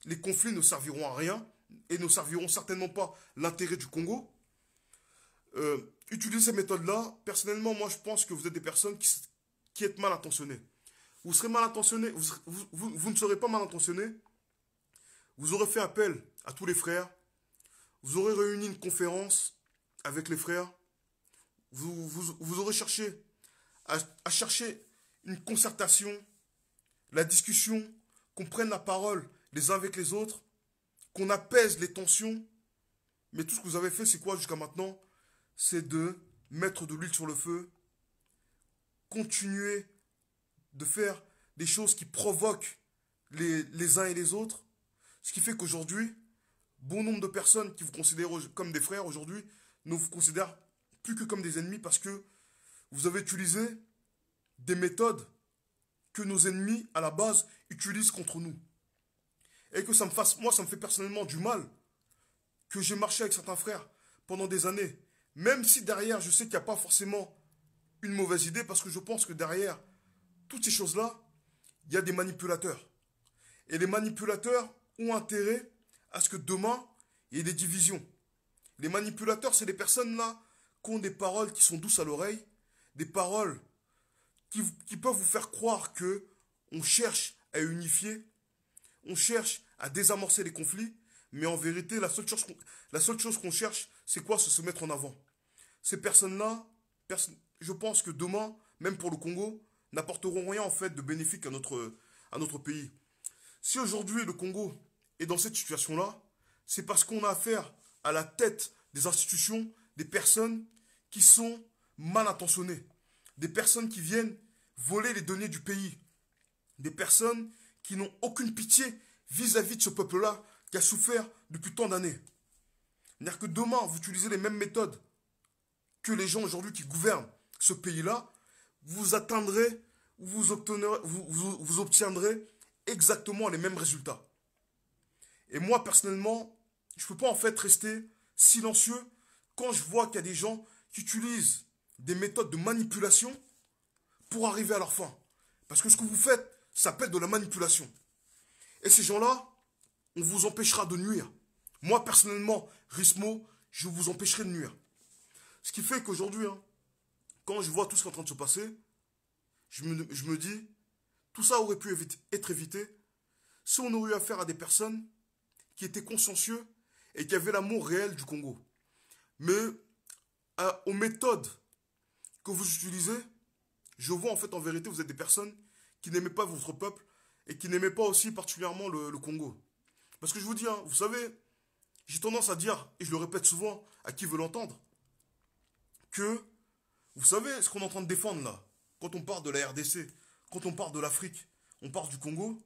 les conflits ne serviront à rien et ne serviront certainement pas l'intérêt du Congo. Euh, utilisez ces méthodes-là. Personnellement, moi, je pense que vous êtes des personnes qui, êtes mal intentionnées. Vous serez mal vous, ne serez pas mal intentionné. Vous aurez fait appel à tous les frères. Vous aurez réuni une conférence avec les frères. Vous, aurez cherché à chercher une concertation, la discussion, qu'on prenne la parole les uns avec les autres, qu'on apaise les tensions. Mais tout ce que vous avez fait, c'est quoi jusqu'à maintenant C'est de mettre de l'huile sur le feu, continuer de faire des choses qui provoquent les, uns et les autres. Ce qui fait qu'aujourd'hui, bon nombre de personnes qui vous considèrent comme des frères aujourd'hui ne vous considèrent plus que comme des ennemis parce que vous avez utilisé des méthodes que nos ennemis, à la base, utilisent contre nous. Et que ça me fasse, moi, ça me fait personnellement du mal que j'ai marché avec certains frères pendant des années. Même si derrière, je sais qu'il n'y a pas forcément une mauvaise idée, parce que je pense que derrière toutes ces choses-là, il y a des manipulateurs. Et les manipulateurs ont intérêt à ce que demain, il y ait des divisions. Les manipulateurs, c'est des personnes là qui ont des paroles qui sont douces à l'oreille, des paroles qui, peuvent vous faire croire que on cherche à unifier, on cherche à désamorcer les conflits, mais en vérité, la seule chose qu'on, la seule chose qu'on cherche, c'est quoi se se mettre en avant. Ces personnes-là, je pense que demain, même pour le Congo, n'apporteront rien en fait de bénéfique à notre, à notre pays. Si aujourd'hui le Congo est dans cette situation-là, c'est parce qu'on a affaire à la tête des institutions, des personnes qui sont mal intentionnées, des personnes qui viennent voler les données du pays. Des personnes qui n'ont aucune pitié vis-à-vis de ce peuple-là qui a souffert depuis tant d'années. cest à que demain, vous utilisez les mêmes méthodes que les gens aujourd'hui qui gouvernent ce pays-là, vous atteindrez, vous vous, vous, vous obtiendrez exactement les mêmes résultats. Et moi, personnellement, je ne peux pas en fait rester silencieux quand je vois qu'il y a des gens qui utilisent des méthodes de manipulation pour arriver à leur fin. Parce que ce que vous faites, ça s'appelle de la manipulation. Et ces gens-là, on vous empêchera de nuire. Moi, personnellement, Rismo, je vous empêcherai de nuire. Ce qui fait qu'aujourd'hui, hein, quand je vois tout ce qui est en train de se passer, je me, dis, tout ça aurait pu être évité si on aurait eu affaire à des personnes qui étaient consciencieux et qui avaient l'amour réel du Congo. Mais euh, aux méthodes que vous utilisez, je vois en fait en vérité, vous êtes des personnes qui n'aimaient pas votre peuple et qui n'aimaient pas aussi particulièrement le, Congo. Parce que je vous dis, hein, vous savez, j'ai tendance à dire, et je le répète souvent à qui veut l'entendre, que vous savez ce qu'on est en train de défendre là, quand on parle de la RDC, quand on parle de l'Afrique, on parle du Congo,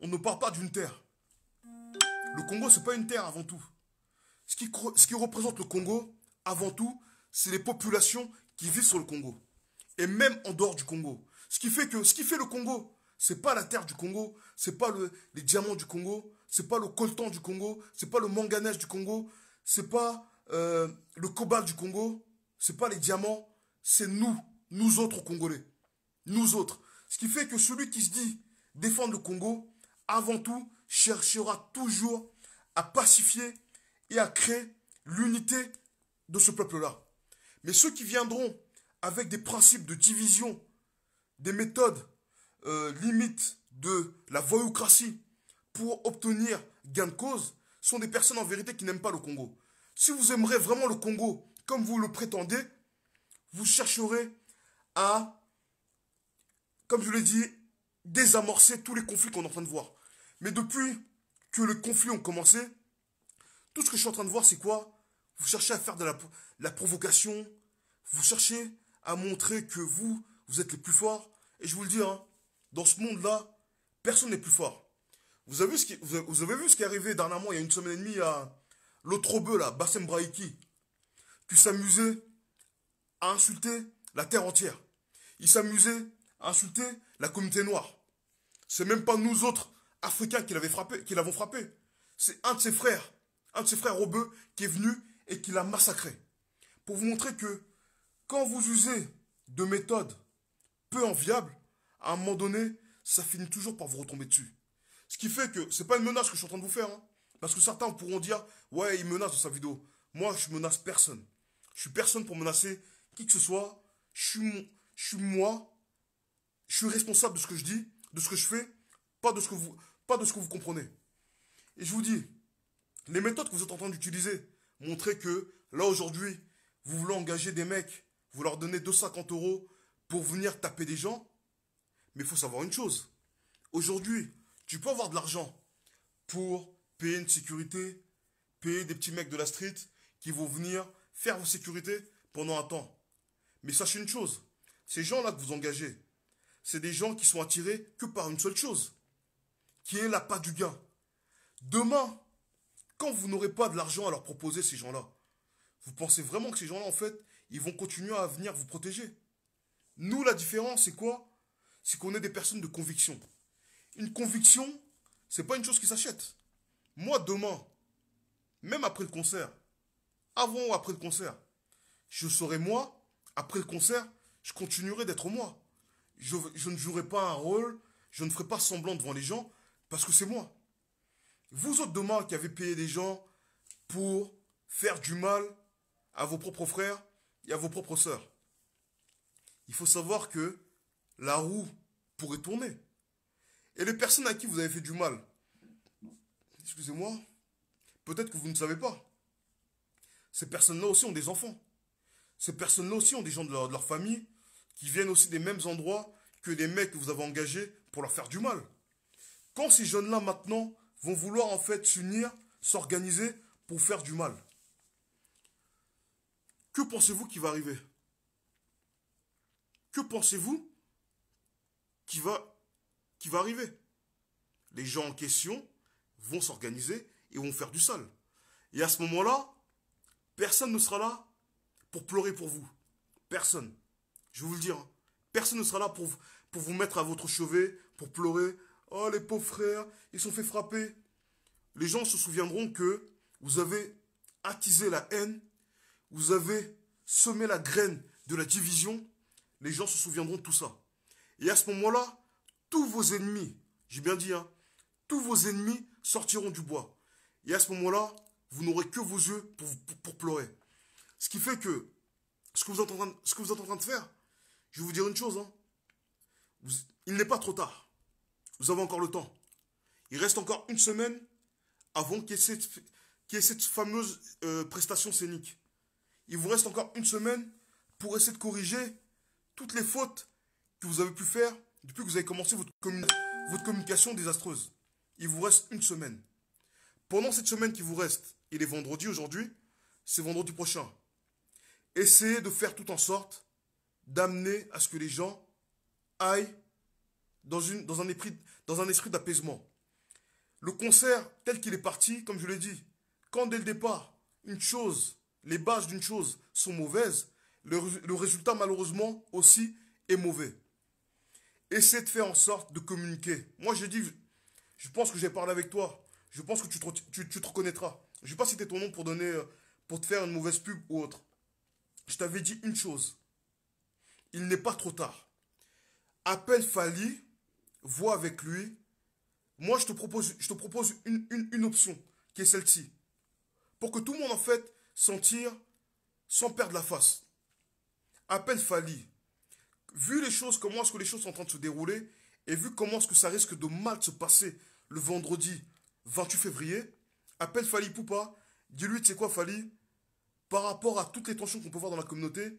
on ne parle pas d'une terre. Le Congo, ce n'est pas une terre avant tout. ce qui représente le Congo, avant tout, c'est les populations qui vivent sur le Congo et même en dehors du Congo. Ce qui fait que ce qui fait le Congo, c'est pas la terre du Congo, c'est pas le, les diamants du Congo, c'est pas le coltan du Congo, c'est pas le manganèse du Congo, c'est pas euh, le cobalt du Congo, c'est pas les diamants, c'est nous, nous autres Congolais, nous autres. Ce qui fait que celui qui se dit défendre le Congo, avant tout, cherchera toujours à pacifier et à créer l'unité de ce peuple-là. Mais ceux qui viendront avec des principes de division, des méthodes euh, limites de la voyoucratie pour obtenir gain de cause, sont des personnes en vérité qui n'aiment pas le Congo. Si vous aimerez vraiment le Congo comme vous le prétendez, vous chercherez à, comme je l'ai dit, désamorcer tous les conflits qu'on est en train de voir. Mais depuis que les conflits ont commencé, tout ce que je suis en train de voir, c'est quoi Vous cherchez à faire de la provocation, vous cherchez à montrer que vous, vous êtes les plus forts. Et je vous le dis, hein, dans ce monde-là, personne n'est plus fort. Vous avez, vu ce qui, vous avez vu ce qui est arrivé dernièrement, il y a une semaine et demie, à l'autre bœuf, là, Bassem Braiki, qui s'amusait à insulter la terre entière. Il s'amusait à insulter la communauté noire. C'est même pas nous autres, Africains, qui l'avons frappé. Qui frappé. C'est un de ses frères, un de ses frères Robeux, qui est venu et qui l'a massacré. Pour vous montrer que quand vous usez de méthodes peu enviables, à un moment donné, ça finit toujours par vous retomber dessus. Ce qui fait que c'est pas une menace que je suis en train de vous faire. Hein. parce que certains pourront dire, ouais, il menace dans sa vidéo. Moi, je menace personne. Je suis personne pour menacer qui que ce soit. Je suis, je suis moi. Je suis responsable de ce que je dis, de ce que je fais, pas de ce que vous, pas de ce que vous comprenez. Et je vous dis, les méthodes que vous êtes en train d'utiliser montrent que là aujourd'hui, vous voulez engager des mecs vous leur donnez 250 euros pour venir taper des gens. Mais il faut savoir une chose. Aujourd'hui, tu peux avoir de l'argent pour payer une sécurité, payer des petits mecs de la street qui vont venir faire vos sécurités pendant un temps. Mais sachez une chose, ces gens-là que vous engagez, c'est des gens qui sont attirés que par une seule chose, qui est la pas du gain. Demain, quand vous n'aurez pas de l'argent à leur proposer, ces gens-là, vous pensez vraiment que ces gens-là, en fait, ils vont continuer à venir vous protéger. Nous, la différence, c'est quoi C'est qu'on est des personnes de conviction. Une conviction, c'est pas une chose qui s'achète. Moi, demain, même après le concert, avant ou après le concert, je serai moi, après le concert, je continuerai d'être moi. Je, je, ne jouerai pas un rôle, je ne ferai pas semblant devant les gens, parce que c'est moi. Vous autres demain qui avez payé des gens pour faire du mal à vos propres frères, il y a vos propres sœurs. Il faut savoir que la roue pourrait tourner. Et les personnes à qui vous avez fait du mal, excusez-moi, peut-être que vous ne savez pas. Ces personnes-là aussi ont des enfants. Ces personnes-là aussi ont des gens de leur, famille qui viennent aussi des mêmes endroits que les mecs que vous avez engagés pour leur faire du mal. Quand ces jeunes-là maintenant vont vouloir en fait s'unir, s'organiser pour faire du mal, que pensez-vous qui va arriver Que pensez-vous qui va, qui va arriver Les gens en question vont s'organiser et vont faire du sale. Et à ce moment-là, personne ne sera là pour pleurer pour vous. Personne. Je vais vous le dire. Hein. Personne ne sera là pour vous, pour vous mettre à votre chevet, pour pleurer. Oh, les pauvres frères, ils sont fait frapper. Les gens se souviendront que vous avez attisé la haine vous avez semé la graine de la division, les gens se souviendront de tout ça. Et à ce moment-là, tous vos ennemis, j'ai bien dit, hein, tous vos ennemis sortiront du bois. Et à ce moment-là, vous n'aurez que vos yeux pour, pour, pleurer. Ce qui fait que ce que, vous êtes en train, de, ce que vous êtes en train de faire, je vais vous dire une chose, hein. il n'est pas trop tard. Vous avez encore le temps. Il reste encore une semaine avant qu'il y ait cette, fameuse euh, prestation scénique. Il vous reste encore une semaine pour essayer de corriger toutes les fautes que vous avez pu faire depuis que vous avez commencé votre, communication désastreuse. Il vous reste une semaine. Pendant cette semaine qui vous reste, il est vendredi aujourd'hui, c'est vendredi prochain. Essayez de faire tout en sorte d'amener à ce que les gens aillent dans, une, dans, un, dans un esprit d'apaisement. Le concert tel qu'il est parti, comme je l'ai dit, quand dès le départ, une chose les bases d'une chose sont mauvaises, le, résultat malheureusement aussi est mauvais. Essaie de faire en sorte de communiquer. Moi j'ai dit, je pense que j'ai parlé avec toi, je pense que tu te, tu, te reconnaîtras. Je ne vais pas citer ton nom pour, donner, euh, pour te faire une mauvaise pub ou autre. Je t'avais dit une chose, il n'est pas trop tard. Appelle Fali, vois avec lui. Moi je te propose, je te propose une, une option qui est celle-ci. Pour que tout le monde en fait sentir, sans perdre la face. Appelle peine Fali, vu les choses, comment est-ce que les choses sont en train de se dérouler, et vu comment est-ce que ça risque de mal se passer le vendredi 28 février, appelle Fali Poupa, dis-lui, tu sais quoi Fali, par rapport à toutes les tensions qu'on peut voir dans la communauté,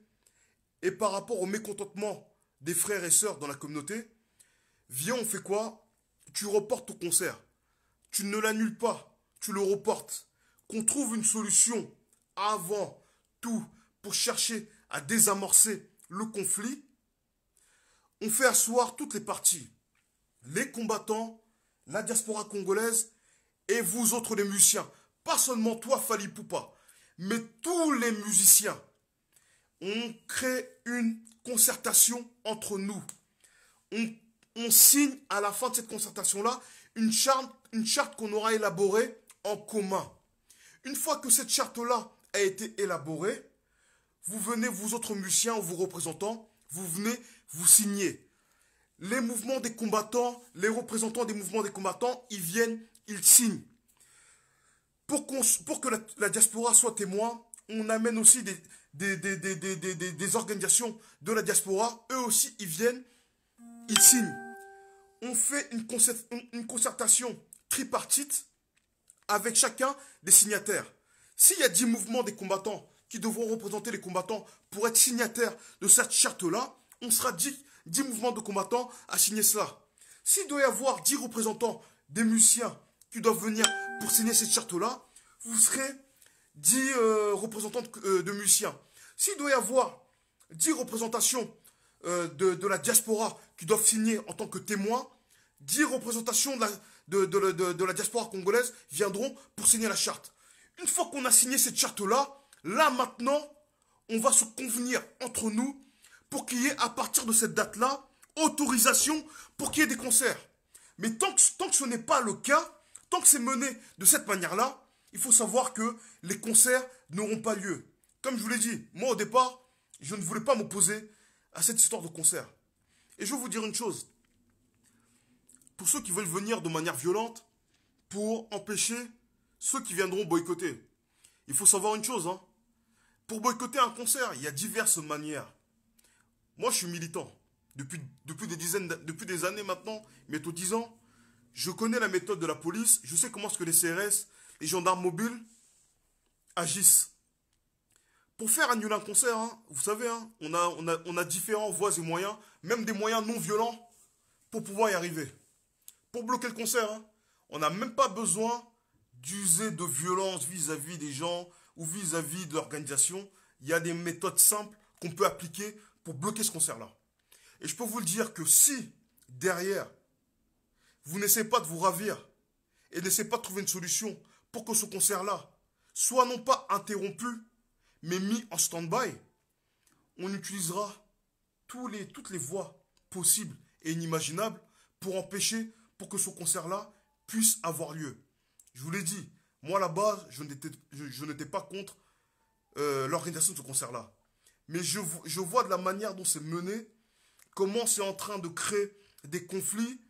et par rapport au mécontentement des frères et sœurs dans la communauté, viens, on fait quoi Tu reportes ton concert. Tu ne l'annules pas, tu le reportes. Qu'on trouve une solution avant tout pour chercher à désamorcer le conflit, on fait asseoir toutes les parties, les combattants, la diaspora congolaise et vous autres les musiciens. Pas seulement toi, Fali Poupa, mais tous les musiciens. On crée une concertation entre nous. On, signe à la fin de cette concertation-là une charte, une charte qu'on aura élaborée en commun. Une fois que cette charte-là a été élaboré. Vous venez, vous autres musiciens, vous représentants, vous venez, vous signez. Les mouvements des combattants, les représentants des mouvements des combattants, ils viennent, ils signent. Pour, pour que la, diaspora soit témoin, on amène aussi des, organisations de la diaspora. Eux aussi, ils viennent, ils signent. On fait une, une concertation tripartite avec chacun des signataires. S'il y a 10 mouvements des combattants qui devront représenter les combattants pour être signataires de cette charte-là, on sera 10, 10 mouvements de combattants à signer cela. S'il doit y avoir 10 représentants des musiciens qui doivent venir pour signer cette charte-là, vous serez 10 euh, représentants de, euh, musiens. S'il doit y avoir 10 représentations euh, de, la diaspora qui doivent signer en tant que témoins, 10 représentations de la diaspora congolaise viendront pour signer la charte. Une fois qu'on a signé cette charte-là, là maintenant, on va se convenir entre nous pour qu'il y ait à partir de cette date-là autorisation pour qu'il y ait des concerts. Mais tant que, tant que ce n'est pas le cas, tant que c'est mené de cette manière-là, il faut savoir que les concerts n'auront pas lieu. Comme je vous l'ai dit, moi au départ, je ne voulais pas m'opposer à cette histoire de concert. Et je vais vous dire une chose. Pour ceux qui veulent venir de manière violente, pour empêcher ceux qui viendront boycotter. Il faut savoir une chose, hein. Pour boycotter un concert, il y a diverses manières. Moi, je suis militant. Depuis, depuis des dizaines, depuis des années maintenant, je connais la méthode de la police, je sais comment ce que les CRS, les gendarmes mobiles agissent. Pour faire annuler un concert, hein, vous savez, hein, on, a, on, a, différents voies et moyens, même des moyens non violents, pour pouvoir y arriver. Pour bloquer le concert, on n'a même pas besoin d'user de violence vis-à-vis des gens ou vis-à-vis de l'organisation, il y a des méthodes simples qu'on peut appliquer pour bloquer ce concert-là. Et je peux vous le dire que si, derrière, vous n'essayez pas de vous ravir et n'essayez pas de trouver une solution pour que ce concert-là soit non pas interrompu, mais mis en stand-by, on utilisera tous les, toutes les voies possibles et inimaginables pour empêcher, pour que ce concert-là puisse avoir lieu. Je vous l'ai dit, moi la base, je n'étais pas contre euh, l'organisation de ce concert-là. Mais je, vois de la manière dont c'est mené, comment c'est en train de créer des conflits,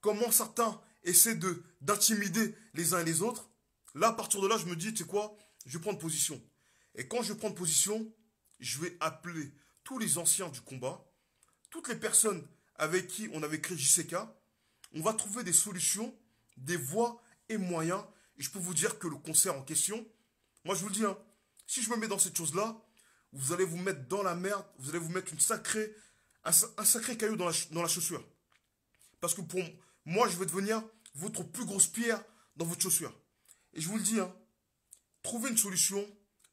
comment certains essaient d'intimider les uns et les autres. Là, à partir de là, je me dis, tu sais quoi, je vais prendre position. Et quand je prends position, je vais appeler tous les anciens du combat, toutes les personnes avec qui on avait créé JCK, on va trouver des solutions, des voies et moyen. Et je peux vous dire que le concert en question, moi je vous le dis, hein, si je me mets dans cette chose-là, vous allez vous mettre dans la merde, vous allez vous mettre une sacrée, un, sacré caillou dans la, chaussure. Parce que pour moi, je vais devenir votre plus grosse pierre dans votre chaussure. Et je vous le dis, hein, trouvez une solution,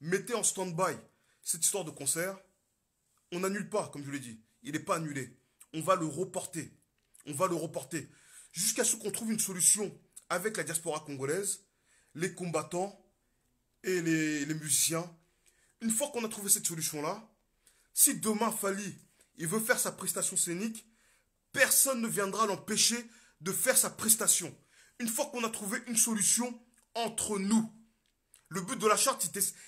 mettez en stand-by cette histoire de concert. On n'annule pas, comme je l'ai dit. Il n'est pas annulé. On va le reporter. On va le reporter. Jusqu'à ce qu'on trouve une solution avec la diaspora congolaise, les combattants et les, musiciens. Une fois qu'on a trouvé cette solution-là, si demain Fali, il veut faire sa prestation scénique, personne ne viendra l'empêcher de faire sa prestation. Une fois qu'on a trouvé une solution entre nous. Le but de la charte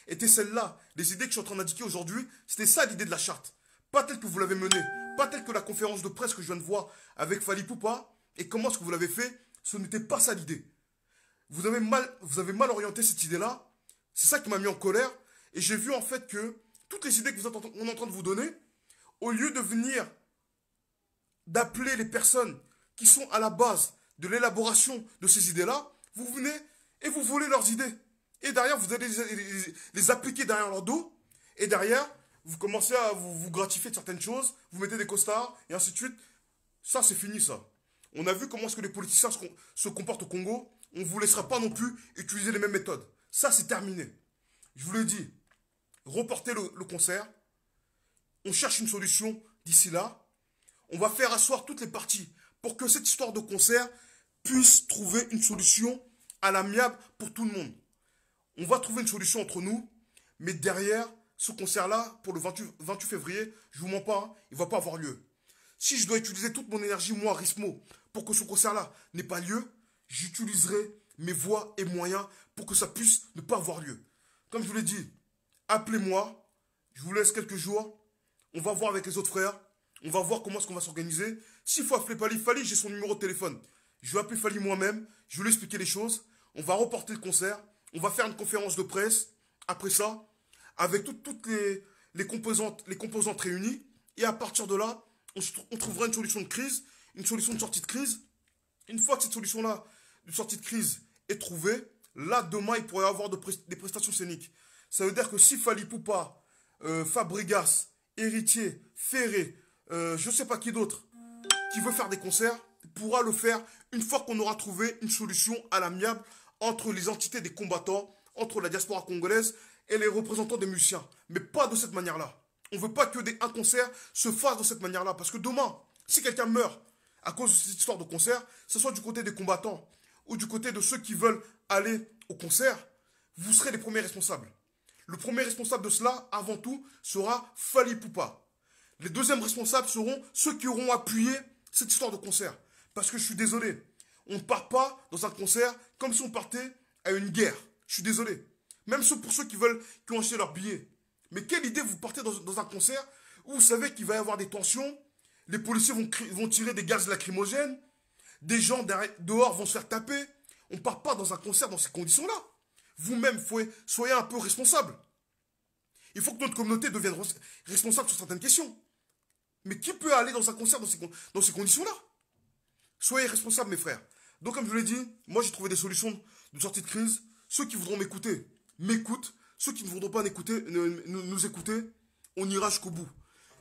était, celle-là. Les idées que je suis en train d'indiquer aujourd'hui, c'était ça l'idée de la charte. Pas telle que vous l'avez menée, pas telle que la conférence de presse que je viens de voir avec Fali Poupa, et comment est-ce que vous l'avez fait ce n'était pas ça l'idée. Vous avez mal, vous avez mal orienté cette idée-là. C'est ça qui m'a mis en colère. Et j'ai vu en fait que toutes les idées que vous êtes en, est en train de vous donner, au lieu de venir d'appeler les personnes qui sont à la base de l'élaboration de ces idées-là, vous venez et vous volez leurs idées. Et derrière, vous allez les, appliquer derrière leur dos. Et derrière, vous commencez à vous, vous gratifier de certaines choses, vous mettez des costards, et ainsi de suite. Ça, c'est fini, ça. On a vu comment est-ce que les politiciens se, comportent au Congo. On ne vous laissera pas non plus utiliser les mêmes méthodes. Ça, c'est terminé. Je vous le dis. Reportez le, concert. On cherche une solution d'ici là. On va faire asseoir toutes les parties pour que cette histoire de concert puisse trouver une solution à l'amiable pour tout le monde. On va trouver une solution entre nous, mais derrière, ce concert-là, pour le 28, février, je vous mens pas, il ne va pas avoir lieu. Si je dois utiliser toute mon énergie, moi, Rismo, pour que ce concert-là n'ait pas lieu, j'utiliserai mes voix et moyens pour que ça puisse ne pas avoir lieu. Comme je vous l'ai dit, appelez-moi, je vous laisse quelques jours, on va voir avec les autres frères, on va voir comment est-ce qu'on va s'organiser. S'il faut appeler Fali, Fali, j'ai son numéro de téléphone. Je vais appeler Fali moi-même, je vais lui expliquer les choses, on va reporter le concert, on va faire une conférence de presse, après ça, avec toutes les, composantes, les composantes réunies, et à partir de là, on, trouvera une solution de crise, une solution de sortie de crise. Une fois que cette solution-là, de sortie de crise, est trouvée, là, demain, il pourrait y avoir des prestations scéniques. Ça veut dire que si Fali Poupa, euh, Fabregas, Héritier, Ferré, euh, je ne sais pas qui d'autre, qui veut faire des concerts, pourra le faire une fois qu'on aura trouvé une solution à l'amiable entre les entités des combattants, entre la diaspora congolaise et les représentants des musiciens. Mais pas de cette manière-là. On ne veut pas que des, un concert se fasse de cette manière-là. Parce que demain, si quelqu'un meurt à cause de cette histoire de concert, ce soit du côté des combattants ou du côté de ceux qui veulent aller au concert, vous serez les premiers responsables. Le premier responsable de cela, avant tout, sera Fali Poupa. Les deuxièmes responsables seront ceux qui auront appuyé cette histoire de concert. Parce que je suis désolé, on ne part pas dans un concert comme si on partait à une guerre. Je suis désolé. Même pour ceux qui veulent, qui ont acheté leur mais quelle idée vous partez dans, un concert où vous savez qu'il va y avoir des tensions, les policiers vont, tirer des gaz lacrymogènes, des gens dehors vont se faire taper. On ne part pas dans un concert dans ces conditions-là. Vous-même, soyez un peu responsable. Il faut que notre communauté devienne responsable sur certaines questions. Mais qui peut aller dans un concert dans ces, conditions-là Soyez responsable, mes frères. Donc, comme je vous l'ai dit, moi, j'ai trouvé des solutions de sortie de crise. Ceux qui voudront m'écouter, m'écoutent. Ceux qui ne voudront pas nous écouter, on ira jusqu'au bout.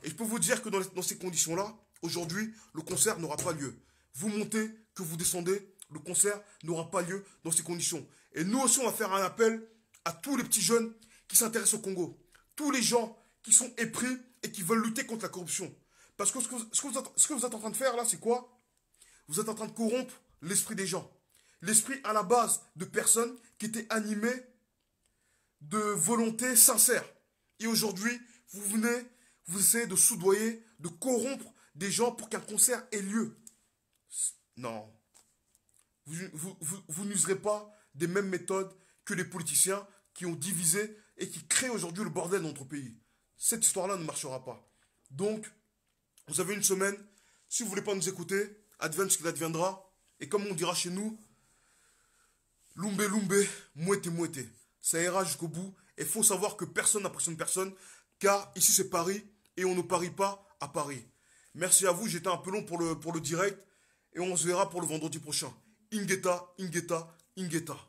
Et je peux vous dire que dans, ces conditions-là, aujourd'hui, le concert n'aura pas lieu. Vous montez, que vous descendez, le concert n'aura pas lieu dans ces conditions. Et nous aussi, on va faire un appel à tous les petits jeunes qui s'intéressent au Congo. Tous les gens qui sont épris et qui veulent lutter contre la corruption. Parce que ce que vous êtes en train de faire là, c'est quoi Vous êtes en train de corrompre l'esprit des gens. L'esprit à la base de personnes qui étaient animées de volonté sincère. Et aujourd'hui, vous venez, vous essayez de soudoyer, de corrompre des gens pour qu'un concert ait lieu. Non. Vous, n'userez pas des mêmes méthodes que les politiciens qui ont divisé et qui créent aujourd'hui le bordel dans notre pays. Cette histoire-là ne marchera pas. Donc, vous avez une semaine. Si vous voulez pas nous écouter, advienne ce qu'il adviendra. Et comme on dira chez nous, lumbé lumbé, mouette mouette ça ira jusqu'au bout. Et faut savoir que personne n'impressionne personne, car ici c'est Paris et on ne parie pas à Paris. Merci à vous, j'étais un peu long pour le, pour le direct et on se verra pour le vendredi prochain. Ingeta, Ingeta, Ingeta.